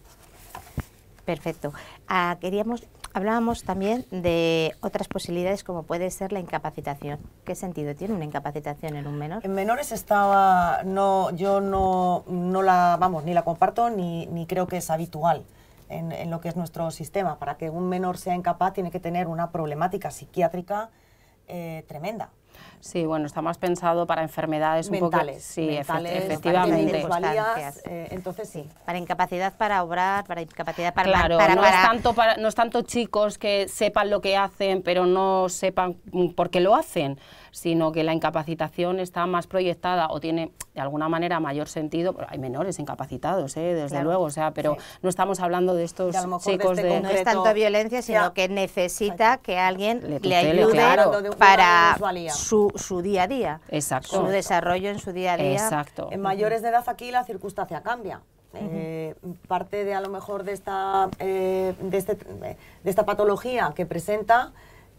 Perfecto. Ah, queríamos, hablábamos también de otras posibilidades como puede ser la incapacitación. ¿Qué sentido tiene una incapacitación en un menor? En menores estaba, no, yo no, no la, vamos, ni la comparto ni, ni creo que es habitual en, lo que es nuestro sistema. Para que un menor sea incapaz tiene que tener una problemática psiquiátrica eh, tremenda. Sí, bueno, está más pensado para enfermedades mentales. Un poco, sí, efectivamente. Eh, entonces sí. Para incapacidad para obrar, para incapacidad para... Claro, no, es tanto para, no es tanto chicos que sepan lo que hacen, pero no sepan por qué lo hacen sino que la incapacitación está más proyectada o tiene de alguna manera mayor sentido. Hay menores incapacitados, ¿eh? desde luego, o sea, pero no estamos hablando de estos chicos este de, No es tanto violencia, sino que necesita que alguien le, ayude para su, día a día, Exacto. su desarrollo en su día a día. Exacto. En mayores de edad aquí la circunstancia cambia. Eh, parte de a lo mejor de esta, eh, este, de esta patología que presenta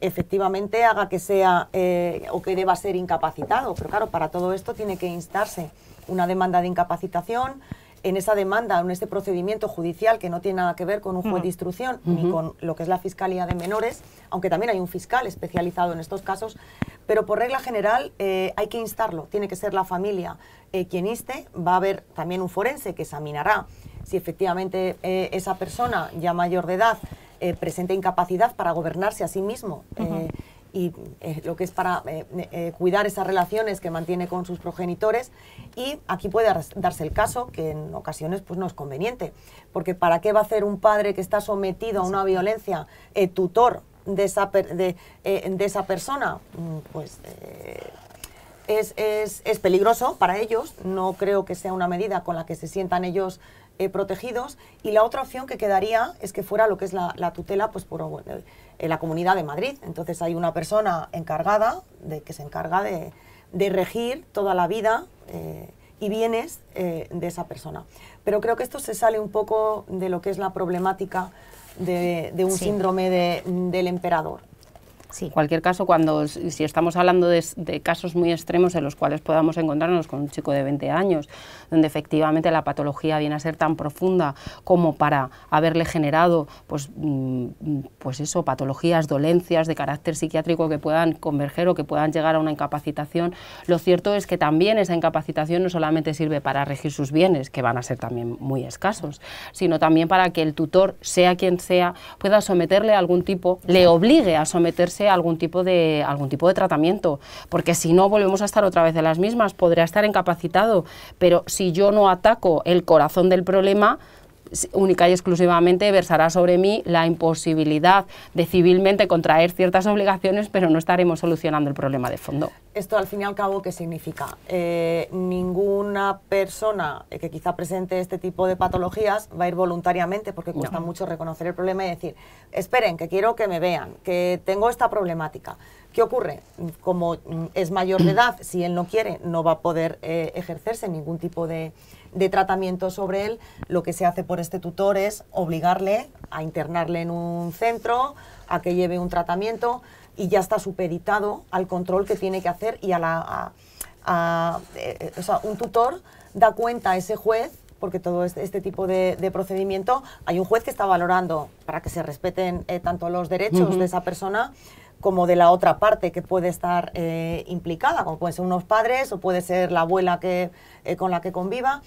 efectivamente haga que sea eh, o que deba ser incapacitado. Pero claro, para todo esto tiene que instarse una demanda de incapacitación. En esa demanda, en este procedimiento judicial que no tiene nada que ver con un juez mm. de instrucción ni con lo que es la Fiscalía de Menores, aunque también hay un fiscal especializado en estos casos, pero por regla general eh, hay que instarlo, tiene que ser la familia eh, quien inste, va a haber también un forense que examinará si efectivamente esa persona ya mayor de edad eh, presente presenta incapacidad para gobernarse a sí mismo. Eh, y eh, lo que es para cuidar esas relaciones que mantiene con sus progenitores y aquí puede darse el caso que en ocasiones pues no es conveniente porque para qué va a hacer un padre que está sometido a una violencia tutor de esa esa persona mm, pues es, es, peligroso para ellos, no creo que sea una medida con la que se sientan ellos eh, protegidos y la otra opción que quedaría es que fuera lo que es la, tutela pues por eh, la Comunidad de Madrid. Entonces hay una persona encargada de que se encarga de, regir toda la vida eh, y bienes de esa persona. Pero creo que esto se sale un poco de lo que es la problemática de, un síndrome del emperador. En cualquier caso, cuando, si estamos hablando de, casos muy extremos en los cuales podamos encontrarnos con un chico de 20 años, donde efectivamente la patología viene a ser tan profunda como para haberle generado, pues, mm, pues eso, patologías, dolencias de carácter psiquiátrico que puedan converger o que puedan llegar a una incapacitación, lo cierto es que también esa incapacitación no solamente sirve para regir sus bienes, que van a ser también muy escasos, sino también para que el tutor, sea quien sea, pueda someterle a algún tipo, le obligue a someterse algún tipo de, algún tipo de tratamiento, porque si no volvemos a estar otra vez en las mismas, podría estar incapacitado, pero si yo no ataco el corazón del problema, única y exclusivamente versará sobre mí la imposibilidad de civilmente contraer ciertas obligaciones, pero no estaremos solucionando el problema de fondo esto al fin y al cabo, ¿qué significa? Eh, ninguna persona que quizá presente este tipo de patologías va a ir voluntariamente porque cuesta mucho reconocer el problema y decir, esperen, que quiero que me vean, que tengo esta problemática. ¿Qué ocurre? Como es mayor de edad, si él no quiere, no va a poder eh, ejercerse ningún tipo de, de tratamiento sobre él, lo que se hace por este tutor es obligarle a internarle en un centro, a que lleve un tratamiento y ya está supeditado al control que tiene que hacer y a la... Eh, un tutor da cuenta a ese juez porque todo este, este tipo de, procedimiento, hay un juez que está valorando para que se respeten eh, tanto los derechos de esa persona como de la otra parte que puede estar eh, implicada, como pueden ser unos padres o puede ser la abuela que, con la que conviva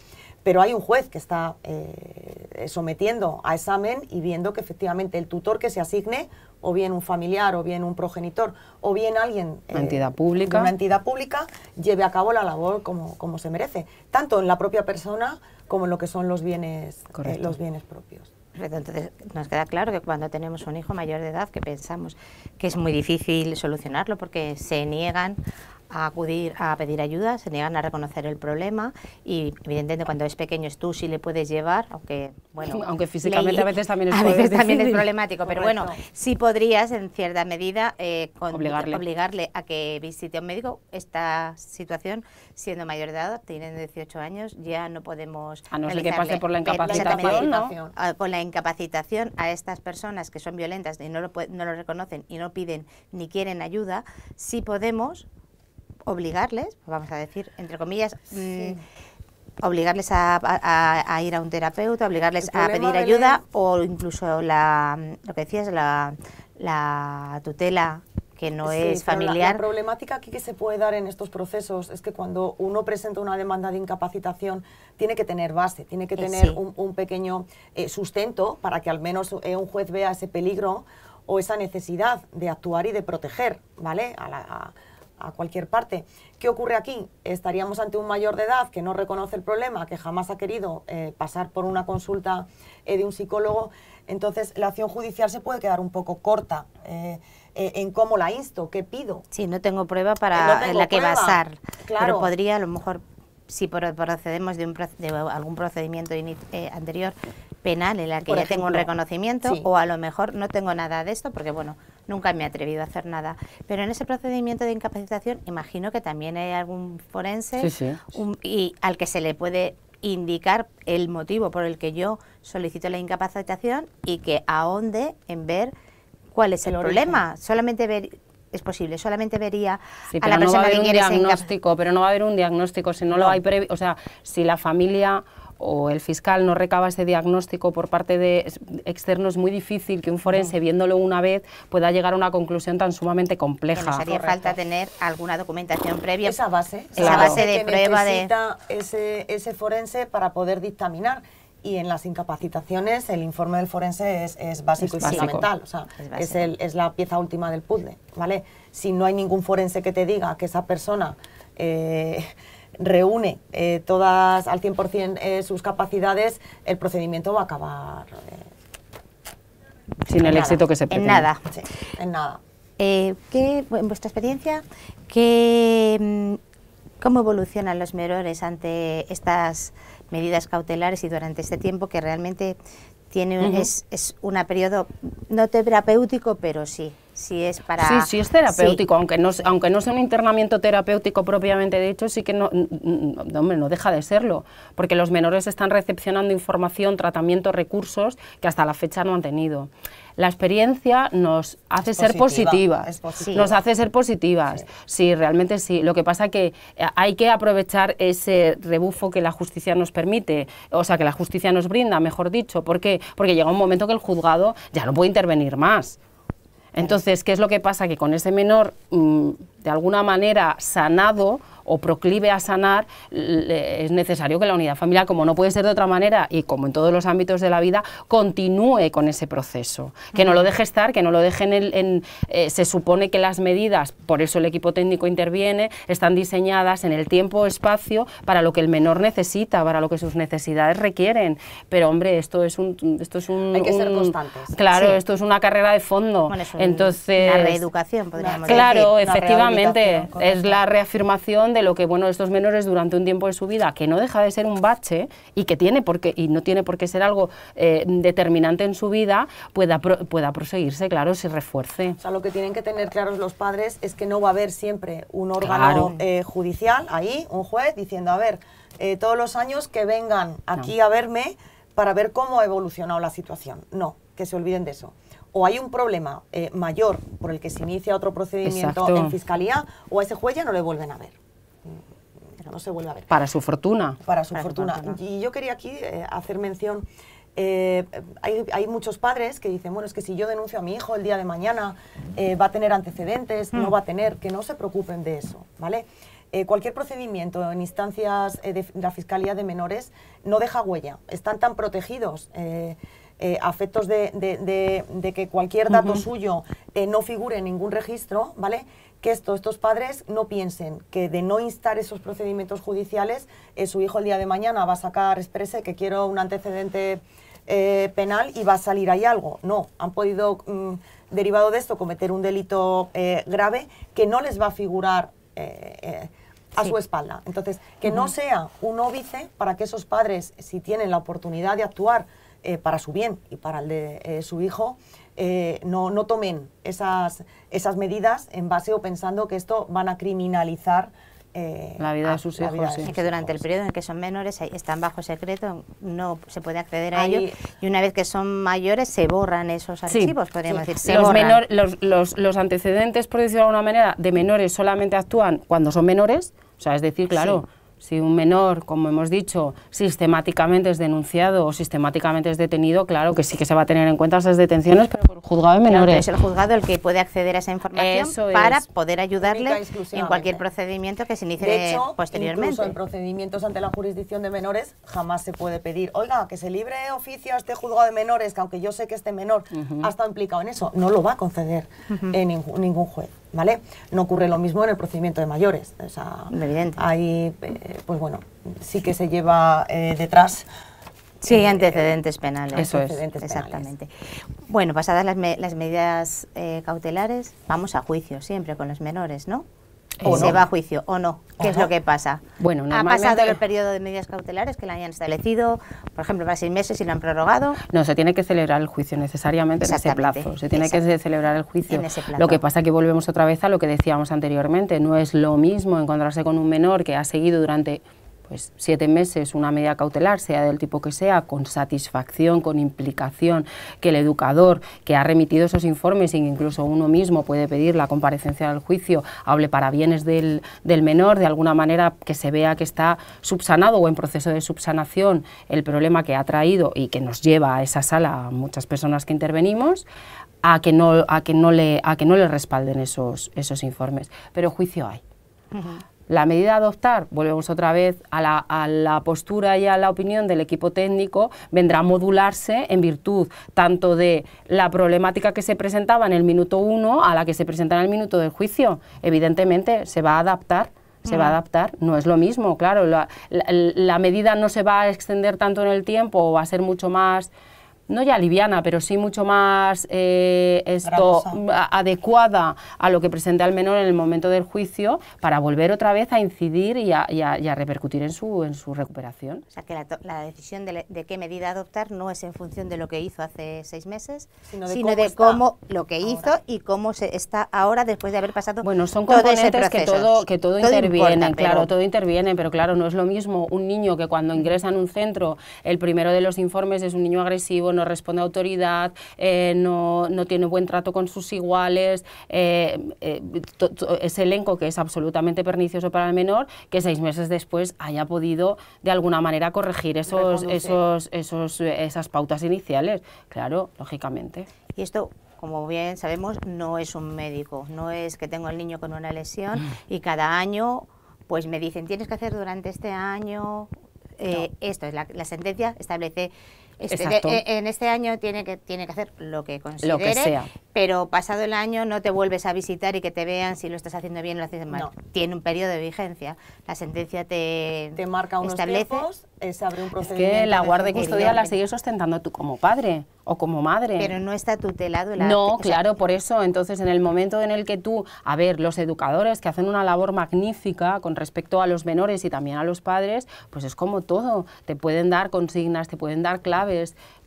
pero hay un juez que está eh, sometiendo a examen y viendo que efectivamente el tutor que se asigne, o bien un familiar, o bien un progenitor, o bien alguien... Eh, una entidad pública. Una entidad pública lleve a cabo la labor como, como, se merece, tanto en la propia persona como en lo que son los bienes, eh, los bienes propios. entonces nos queda claro que cuando tenemos un hijo mayor de edad, que pensamos que es muy difícil solucionarlo porque se niegan a acudir a pedir ayuda, se niegan a reconocer el problema y evidentemente cuando es pequeño es tú sí le puedes llevar, aunque bueno, <laughs> aunque físicamente a veces también es, problemático, pero bueno, sí podrías en cierta medida eh, obligarle. a que visite a un médico. Esta situación, siendo mayor de edad, tienen 18 años, ya no podemos a no ser que pase por la incapacitación, con ah, la incapacitación a estas personas que son violentas y no lo, no lo reconocen y no piden ni quieren ayuda, sí podemos obligarles, vamos a decir, entre comillas, mm, obligarles a, ir a un terapeuta, obligarles a pedir ayuda o incluso la, lo que decías, la, tutela que no es familiar. La, problemática aquí que se puede dar en estos procesos es que cuando uno presenta una demanda de incapacitación tiene que tener base, tiene que eh, tener un, pequeño eh, sustento para que al menos eh, un juez vea ese peligro o esa necesidad de actuar y de proteger ¿vale? a, la, a cualquier parte. ¿Qué ocurre aquí? Estaríamos ante un mayor de edad que no reconoce el problema, que jamás ha querido eh, pasar por una consulta eh, de un psicólogo. Entonces, la acción judicial se puede quedar un poco corta eh, en cómo la insto, qué pido. Sí, no tengo prueba para la que basar, pero podría a lo mejor, si procedemos de, un, algún procedimiento anterior penal en la que ya tengo un reconocimiento, o a lo mejor no tengo nada de esto, porque bueno nunca me he atrevido a hacer nada. Pero en ese procedimiento de incapacitación, imagino que también hay algún forense y al que se le puede indicar el motivo por el que yo solicito la incapacitación y que ahonde en ver cuál es el, problema. Solamente ver, es posible, solamente vería a la persona un diagnóstico, pero no va a haber un diagnóstico si no, no. lo hay previo, o sea, si la familia o el fiscal no recaba ese diagnóstico por parte de externos, es muy difícil que un forense, viéndolo una vez, pueda llegar a una conclusión tan sumamente compleja. Nos haría falta tener alguna documentación previa. Esa base. Esa base de prueba de... Ese, ese forense para poder dictaminar y en las incapacitaciones el informe del forense es, es básico y fundamental, o sea, es, el, es, la pieza última del puzzle, ¿vale? Si no hay ningún forense que te diga que esa persona eh, reúne eh, todas al 100% eh, sus capacidades, el procedimiento va a acabar... Eh, Sin el éxito que se pretende. En nada. en nada. ¿qué, en vuestra experiencia, ¿qué, mm, ¿cómo evolucionan los menores ante estas medidas cautelares y durante este tiempo que realmente tiene, es, es un periodo no terapéutico, pero sí Sí, sí es terapéutico, Aunque, no, aunque sea un internamiento terapéutico propiamente dicho, sí que no, deja de serlo, porque los menores están recepcionando información, tratamiento, recursos que hasta la fecha no han tenido. La experiencia nos hace ser positivas, nos hace ser positivas, sí. realmente sí. Lo que pasa que eh, hay que aprovechar ese rebufo que la justicia nos permite, o sea, que la justicia nos brinda, mejor dicho, porque porque llega un momento que el juzgado ya no puede intervenir más. Entonces, ¿qué es lo que pasa? Que con ese menor, mm, de alguna manera sanado o proclive a sanar, es necesario que la unidad familiar, como no puede ser de otra manera y como en todos los ámbitos de la vida, continúe con ese proceso. Que no lo deje estar, que no lo deje en... Eh, se supone que las medidas, por eso el equipo técnico interviene, están diseñadas en el tiempo espacio para lo que el menor necesita, para lo que sus necesidades requieren. Pero hombre, esto es un... Esto es un Hay que ser constantes. Claro, esto es una carrera de fondo. Entonces, reeducación, podríamos decir. Claro, efectivamente, es la reafirmación de lo que bueno estos menores durante un tiempo de su vida, que no deja de ser un bache y que tiene porque y no tiene por qué ser algo eh, determinante en su vida, pueda, proseguirse, claro, se refuerce. O sea, lo que tienen que tener claros los padres es que no va a haber siempre un órgano eh, judicial ahí, un juez, diciendo, a ver, eh, todos los años que vengan aquí a verme para ver cómo ha evolucionado la situación. No, que se olviden de eso o hay un problema mayor por el que se inicia otro procedimiento en fiscalía o a ese juez ya no le vuelven a ver no se vuelve a ver. Para su fortuna. Para su, fortuna. Y yo quería aquí eh, hacer mención. Eh, hay, muchos padres que dicen, bueno, es que si yo denuncio a mi hijo el día de mañana, eh, va a tener antecedentes, no mm. va a tener, que no se preocupen de eso, ¿vale? cualquier procedimiento en instancias de la Fiscalía de Menores no deja huella, están tan protegidos. Eh, afectos de, que cualquier dato suyo eh, no figure en ningún registro, ¿vale? Que esto, estos padres no piensen que de no instar esos procedimientos judiciales, eh, su hijo el día de mañana va a sacar, exprese que quiero un antecedente penal y va a salir ahí algo. No, han podido, mm, derivado de esto, cometer un delito grave que no les va a figurar a su espalda. Entonces, que no sea un óbice para que esos padres, si tienen la oportunidad de actuar, eh, para su bien y para el de eh, su hijo, eh, no, tomen esas, esas medidas en base o pensando que esto van a criminalizar la vida de sus hijos. Es que durante el periodo en que son menores están bajo secreto, no se puede acceder a ello, y una vez que son mayores se borran esos archivos, podríamos decir. los, los, antecedentes, por decirlo de alguna manera, de menores solamente actúan cuando son menores, o sea, es decir, claro, si un menor, como hemos dicho, sistemáticamente es denunciado o sistemáticamente es detenido, claro que sí que se va a tener en cuenta esas detenciones, pero por el juzgado de menores. es el juzgado el que puede acceder a esa información para poder ayudarle en cualquier procedimiento que se inicie de hecho, posteriormente. en procedimientos ante la jurisdicción de menores jamás se puede pedir, oiga, que se libre oficio a este juzgado de menores, que aunque yo sé que este menor ha estado implicado en eso, no lo va a conceder en ningún juez. ¿vale? No ocurre lo mismo en el procedimiento de mayores. Ahí, eh, pues bueno, sí que se lleva eh, detrás. Sí, antecedentes penales. Exactamente. Bueno, pasadas las, las medidas eh, cautelares, vamos a juicio siempre con los menores, ¿no? O eh, se va a juicio o no. ¿Qué es lo que pasa? Bueno, ¿Ha pasado el periodo de medidas cautelares que la hayan establecido, por ejemplo, para seis meses y lo han prorrogado? No, se tiene que celebrar el juicio necesariamente en ese plazo. Se tiene que celebrar el juicio. Lo que pasa es que volvemos otra vez a lo que decíamos anteriormente. No es lo mismo encontrarse con un menor que ha seguido durante pues siete meses, una medida cautelar, sea del tipo que sea, con satisfacción, con implicación, que el educador que ha remitido esos informes e incluso uno mismo puede pedir la comparecencia al juicio, hable para bienes del, menor, de alguna manera que se vea que está subsanado o en proceso de subsanación el problema que ha traído y que nos lleva a esa sala a muchas personas que intervenimos, a que no, a que no, le, a que no le respalden esos, esos informes. Pero juicio hay. La medida a adoptar, volvemos otra vez a la, a la, postura y a la opinión del equipo técnico, vendrá a modularse en virtud tanto de la problemática que se presentaba en el minuto 1 a la que se presenta en el minuto del juicio. Evidentemente se va a adaptar se va a mm. adaptar. No es lo mismo, claro. La, la, medida no se va a extender tanto en el tiempo o va a ser mucho más no ya liviana, pero sí mucho más eh, esto, adecuada a lo que presenta el menor en el momento del juicio para volver otra vez a incidir y a, repercutir en su, en su recuperación. O sea, que la, decisión de, qué medida adoptar no es en función de lo que hizo hace seis meses, sino de, cómo, lo que hizo y cómo se está ahora después de haber pasado Bueno, son todo componentes que todo, que interviene, claro, todo interviene, pero claro, no es lo mismo un niño que cuando ingresa en un centro, el primero de los informes es un niño agresivo, no responde a autoridad, eh, no, tiene buen trato con sus iguales, eh, eh, ese elenco que es absolutamente pernicioso para el menor, que seis meses después haya podido de alguna manera corregir esos, esos, esos, esas pautas iniciales, claro, lógicamente. Y esto como bien sabemos, no es un médico, no es que tengo el niño con una lesión <laughs> y cada año pues me dicen tienes que hacer durante este año esto, la, la sentencia establece este eh, en este año tiene que, tiene que hacer lo que considere, lo que sea. pero pasado el año no te vuelves a visitar y que te vean si lo estás haciendo bien o lo haces mal. Tiene un periodo de vigencia. La sentencia te, te marca unos establece. es eh, abre un procedimiento. Es que la guardia custodia la sigues ostentando tú como padre o como madre. Pero no está tutelado el No, claro, por eso. Entonces, en el momento en el que tú, a ver, los educadores que hacen una labor magnífica con respecto a los menores y también a los padres, pues es como todo. Te pueden dar consignas, te pueden dar claves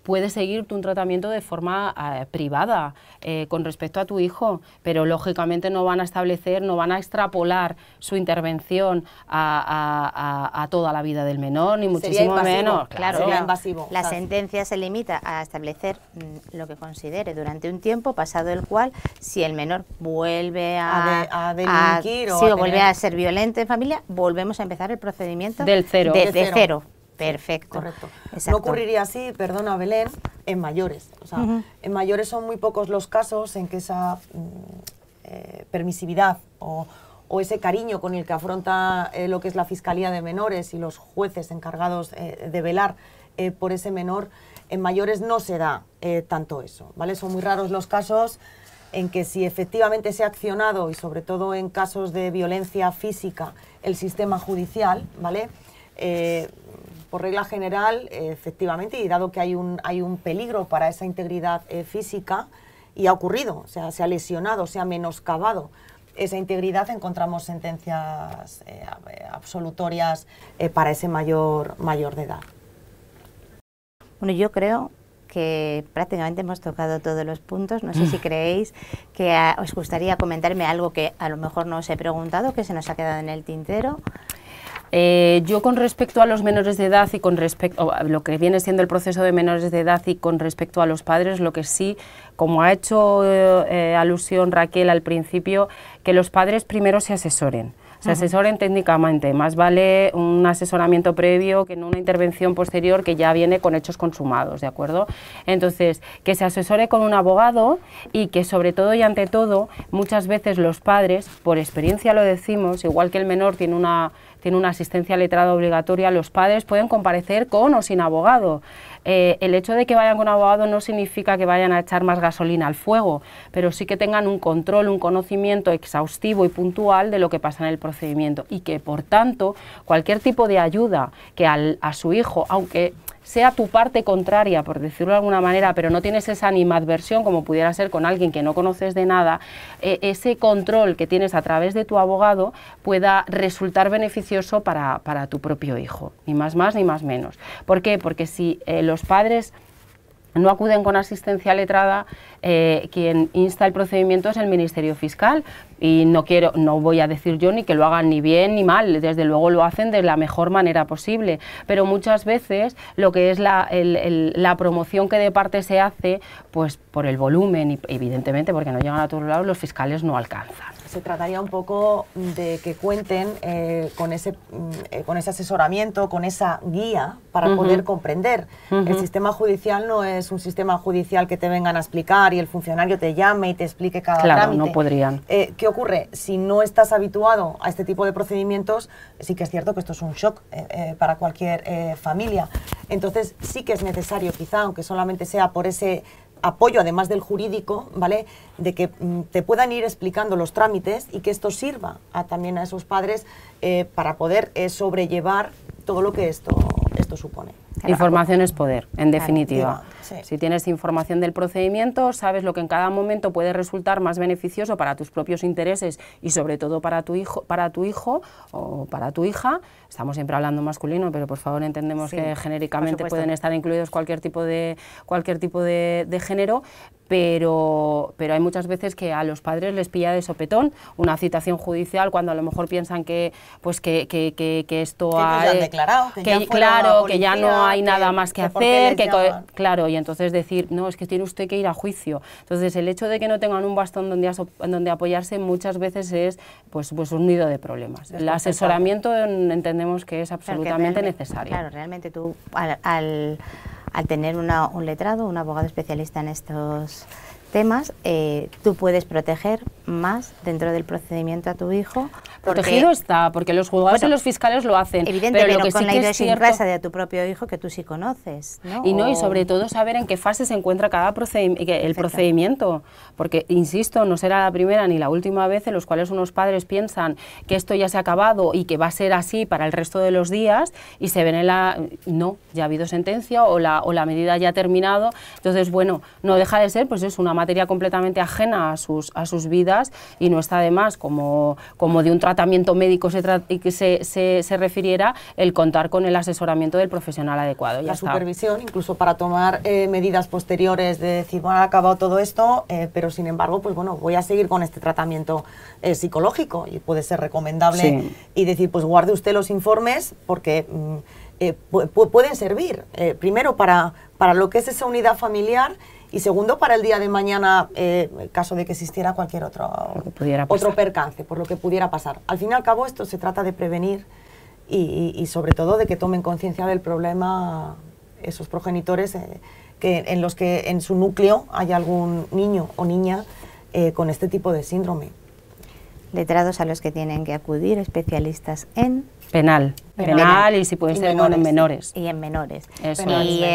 puedes seguir un tratamiento de forma eh, privada eh, con respecto a tu hijo, pero lógicamente no van a establecer, no van a extrapolar su intervención a, toda la vida del menor, ni muchísimo menos. Claro, La sentencia se limita a establecer mm, lo que considere durante un tiempo, pasado el cual, si el menor vuelve a, vuelve a ser violento en familia, volvemos a empezar el procedimiento del De, cero. Perfecto. Correcto. No ocurriría así, perdona Belén, en mayores. en mayores son muy pocos los casos en que esa mm, eh, permisividad o, ese cariño con el que afronta eh, lo que es la Fiscalía de Menores y los jueces encargados eh, de velar por ese menor, en mayores no se da tanto eso, ¿vale? Son muy raros los casos en que si efectivamente se ha accionado y sobre todo en casos de violencia física el sistema judicial, ¿vale? por regla general, efectivamente, y dado que hay un, hay un peligro para esa integridad eh, física, y ha ocurrido, o sea, se ha lesionado, se ha menoscabado esa integridad, encontramos sentencias eh, absolutorias eh, para ese mayor, mayor de edad. Bueno, yo creo que prácticamente hemos tocado todos los puntos. No sé si <laughs> creéis que ah, os gustaría comentarme algo que a lo mejor no os he preguntado, que se nos ha quedado en el tintero. Eh, yo con respecto a los menores de edad y con respecto a lo que viene siendo el proceso de menores de edad y con respecto a los padres, lo que sí, como ha hecho eh, eh, alusión Raquel al principio, que los padres primero se asesoren se asesoren técnicamente. Más vale un asesoramiento previo que una intervención posterior que ya viene con hechos consumados, ¿de acuerdo? Entonces, que se asesore con un abogado y que sobre todo y ante todo, muchas veces los padres, por experiencia lo decimos, igual que el menor tiene una tiene una asistencia letrada obligatoria, los padres pueden comparecer con o sin abogado. Eh, el hecho de que vayan con abogado no significa que vayan a echar más gasolina al fuego, pero sí que tengan un control, un conocimiento exhaustivo y puntual de lo que pasa en el procedimiento y que, por tanto, cualquier tipo de ayuda que a su hijo, aunque sea tu parte contraria, por decirlo de alguna manera, pero no tienes esa animadversión como pudiera ser con alguien que no conoces de nada, eh, ese control que tienes a través de tu abogado pueda resultar beneficioso para, tu propio hijo, ni más más ni más menos. ¿Por qué? Porque si eh, los padres no acuden con asistencia letrada, eh, quien insta el procedimiento es el Ministerio Fiscal y no quiero, no voy a decir yo ni que lo hagan ni bien ni mal, desde luego lo hacen de la mejor manera posible, pero muchas veces lo que es la, la promoción que de parte se hace, pues por el volumen y evidentemente porque no llegan a todos lados los fiscales no alcanzan se trataría un poco de que cuenten eh, con, ese, mm, eh, con ese asesoramiento, con esa guía para poder comprender. El sistema judicial no es un sistema judicial que te vengan a explicar y el funcionario te llame y te explique cada claro, no podrían. Eh, ¿Qué ocurre? Si no estás habituado a este tipo de procedimientos, sí que es cierto que esto es un shock para cualquier familia. Entonces sí que es necesario, quizá, aunque solamente sea por ese apoyo, además del jurídico, ¿vale? De que mm, te puedan ir explicando los trámites y que esto sirva a, también a esos padres eh, para poder eh, sobrellevar todo lo que esto, esto supone. Información es poder, en definitiva. Si tienes información del procedimiento, sabes lo que en cada momento puede resultar más beneficioso para tus propios intereses y sobre todo para tu hijo, para tu hijo o para tu hija. Estamos siempre hablando masculino, pero por favor entendemos que genéricamente pueden estar incluidos cualquier tipo de cualquier tipo de, género, pero, pero hay muchas veces que a los padres les pilla de sopetón una citación judicial cuando a lo mejor piensan que pues que, que, que, esto que ha, han declarado, que, ya claro, que hay nada más que, hacer, que claro, y entonces decir, no, es que tiene usted que ir a juicio. Entonces, el hecho de que no tengan un bastón donde, donde apoyarse muchas veces es pues, pues un nido de problemas. el asesoramiento entendemos que es absolutamente necesario. Claro, realmente tú al, tener un letrado, un abogado especialista en estos temas, eh, tú puedes proteger más dentro del procedimiento a tu hijo. Protegido está, porque los juzgados y los fiscales lo hacen. Evidentemente, pero, con la idiosincrasia de tu propio hijo que tú sí conoces. ¿no? Y no, y sobre todo saber en qué fase se encuentra cada eh, el procedimiento. Porque, insisto, no será la primera ni la última vez en los cuales unos padres piensan que esto ya se ha acabado y que va a ser así para el resto de los días y se ven en la... No, ya ha habido sentencia o la, o la medida ya ha terminado. Entonces, bueno, no deja de ser, pues es una materia completamente ajena a sus, a sus vidas y no está además como, de un tratamiento médico se, que se, refiriera, el contar con el asesoramiento del profesional adecuado. la supervisión, incluso para tomar eh, medidas posteriores de decir, bueno, ha acabado todo esto, eh, pero sin embargo, pues bueno, voy a seguir con este tratamiento eh, psicológico y puede ser recomendable y decir, pues guarde usted los informes porque... Mm, pueden servir, primero para, para lo que es esa unidad familiar y segundo para el día de mañana, eh, caso de que existiera cualquier otro, otro percance, por lo que pudiera pasar. Al fin y al cabo esto se trata de prevenir y, sobre todo de que tomen conciencia del problema esos progenitores eh, que, en los que en su núcleo hay algún niño o niña eh, con este tipo de síndrome. Letrados a los que tienen que acudir especialistas en Penal. Penal, y si puede ser en menores. Y en menores.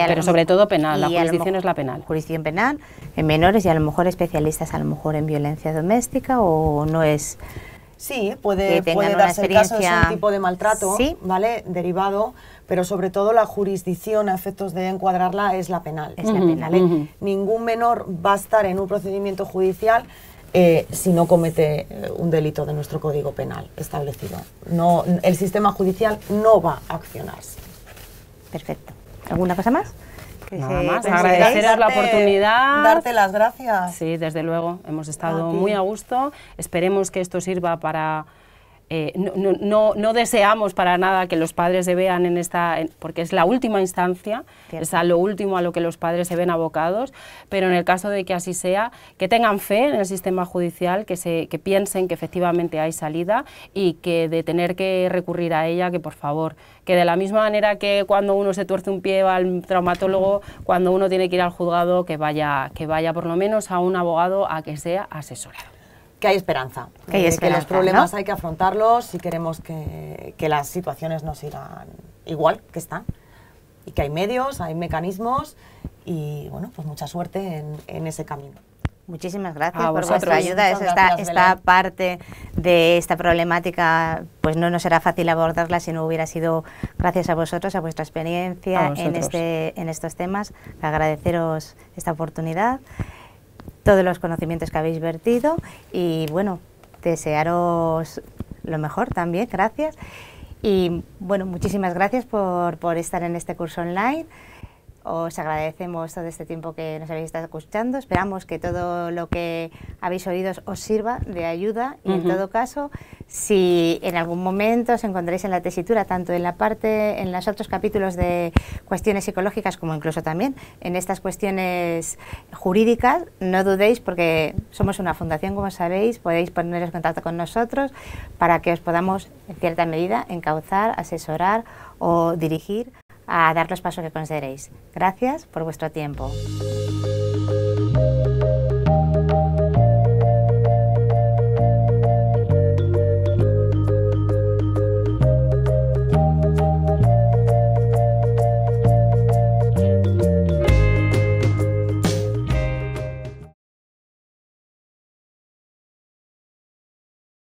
pero sobre todo penal, la jurisdicción es la penal. Jurisdicción penal, en menores y a lo mejor especialistas a lo mejor en violencia doméstica o no es... Sí, puede, puede darse caso un tipo de maltrato, ¿sí? ¿vale? Derivado, pero sobre todo la jurisdicción a efectos de encuadrarla es la penal. Es la penal. ¿eh? Ningún menor va a estar en un procedimiento judicial eh, si no comete eh, un delito de nuestro Código Penal establecido. No, el sistema judicial no va a accionarse. Perfecto. ¿Alguna cosa más? Nada más, agradeceros la oportunidad. Darte las gracias. Sí, desde luego, hemos estado muy a gusto. Esperemos que esto sirva para eh, no, deseamos para nada que los padres se vean en esta, porque es la última instancia, es a lo último a lo que los padres se ven abocados, pero en el caso de que así sea, que tengan fe en el sistema judicial, que, piensen que efectivamente hay salida y que de tener que recurrir a ella, que por favor, que de la misma manera que cuando uno se tuerce un pie va al traumatólogo, cuando uno tiene que ir al juzgado, que vaya, que vaya por lo menos a un abogado a que sea asesorado que hay esperanza. Que, eh, que los problemas hay que afrontarlos si queremos que, que, las situaciones no sigan igual que están. Y que hay medios, hay mecanismos y, bueno, pues mucha suerte en, en ese camino. Muchísimas gracias por vuestra ayuda. esta, esta parte de esta problemática, pues no nos será fácil abordarla si no hubiera sido gracias a vosotros, a vuestra experiencia en, este, en estos temas. Agradeceros esta oportunidad todos los conocimientos que habéis vertido y bueno, desearos lo mejor también, gracias. Y bueno, muchísimas gracias por, por estar en este curso online. Os agradecemos todo este tiempo que nos habéis estado escuchando. Esperamos que todo lo que habéis oído os sirva de ayuda y en todo caso, si en algún momento os encontráis en la tesitura, tanto en la parte, en los otros capítulos de cuestiones psicológicas como incluso también en estas cuestiones jurídicas, no dudéis porque somos una fundación, como sabéis, podéis poneros en contacto con nosotros para que os podamos en cierta medida encauzar, asesorar o dirigir a dar los pasos que consideréis. Gracias por vuestro tiempo.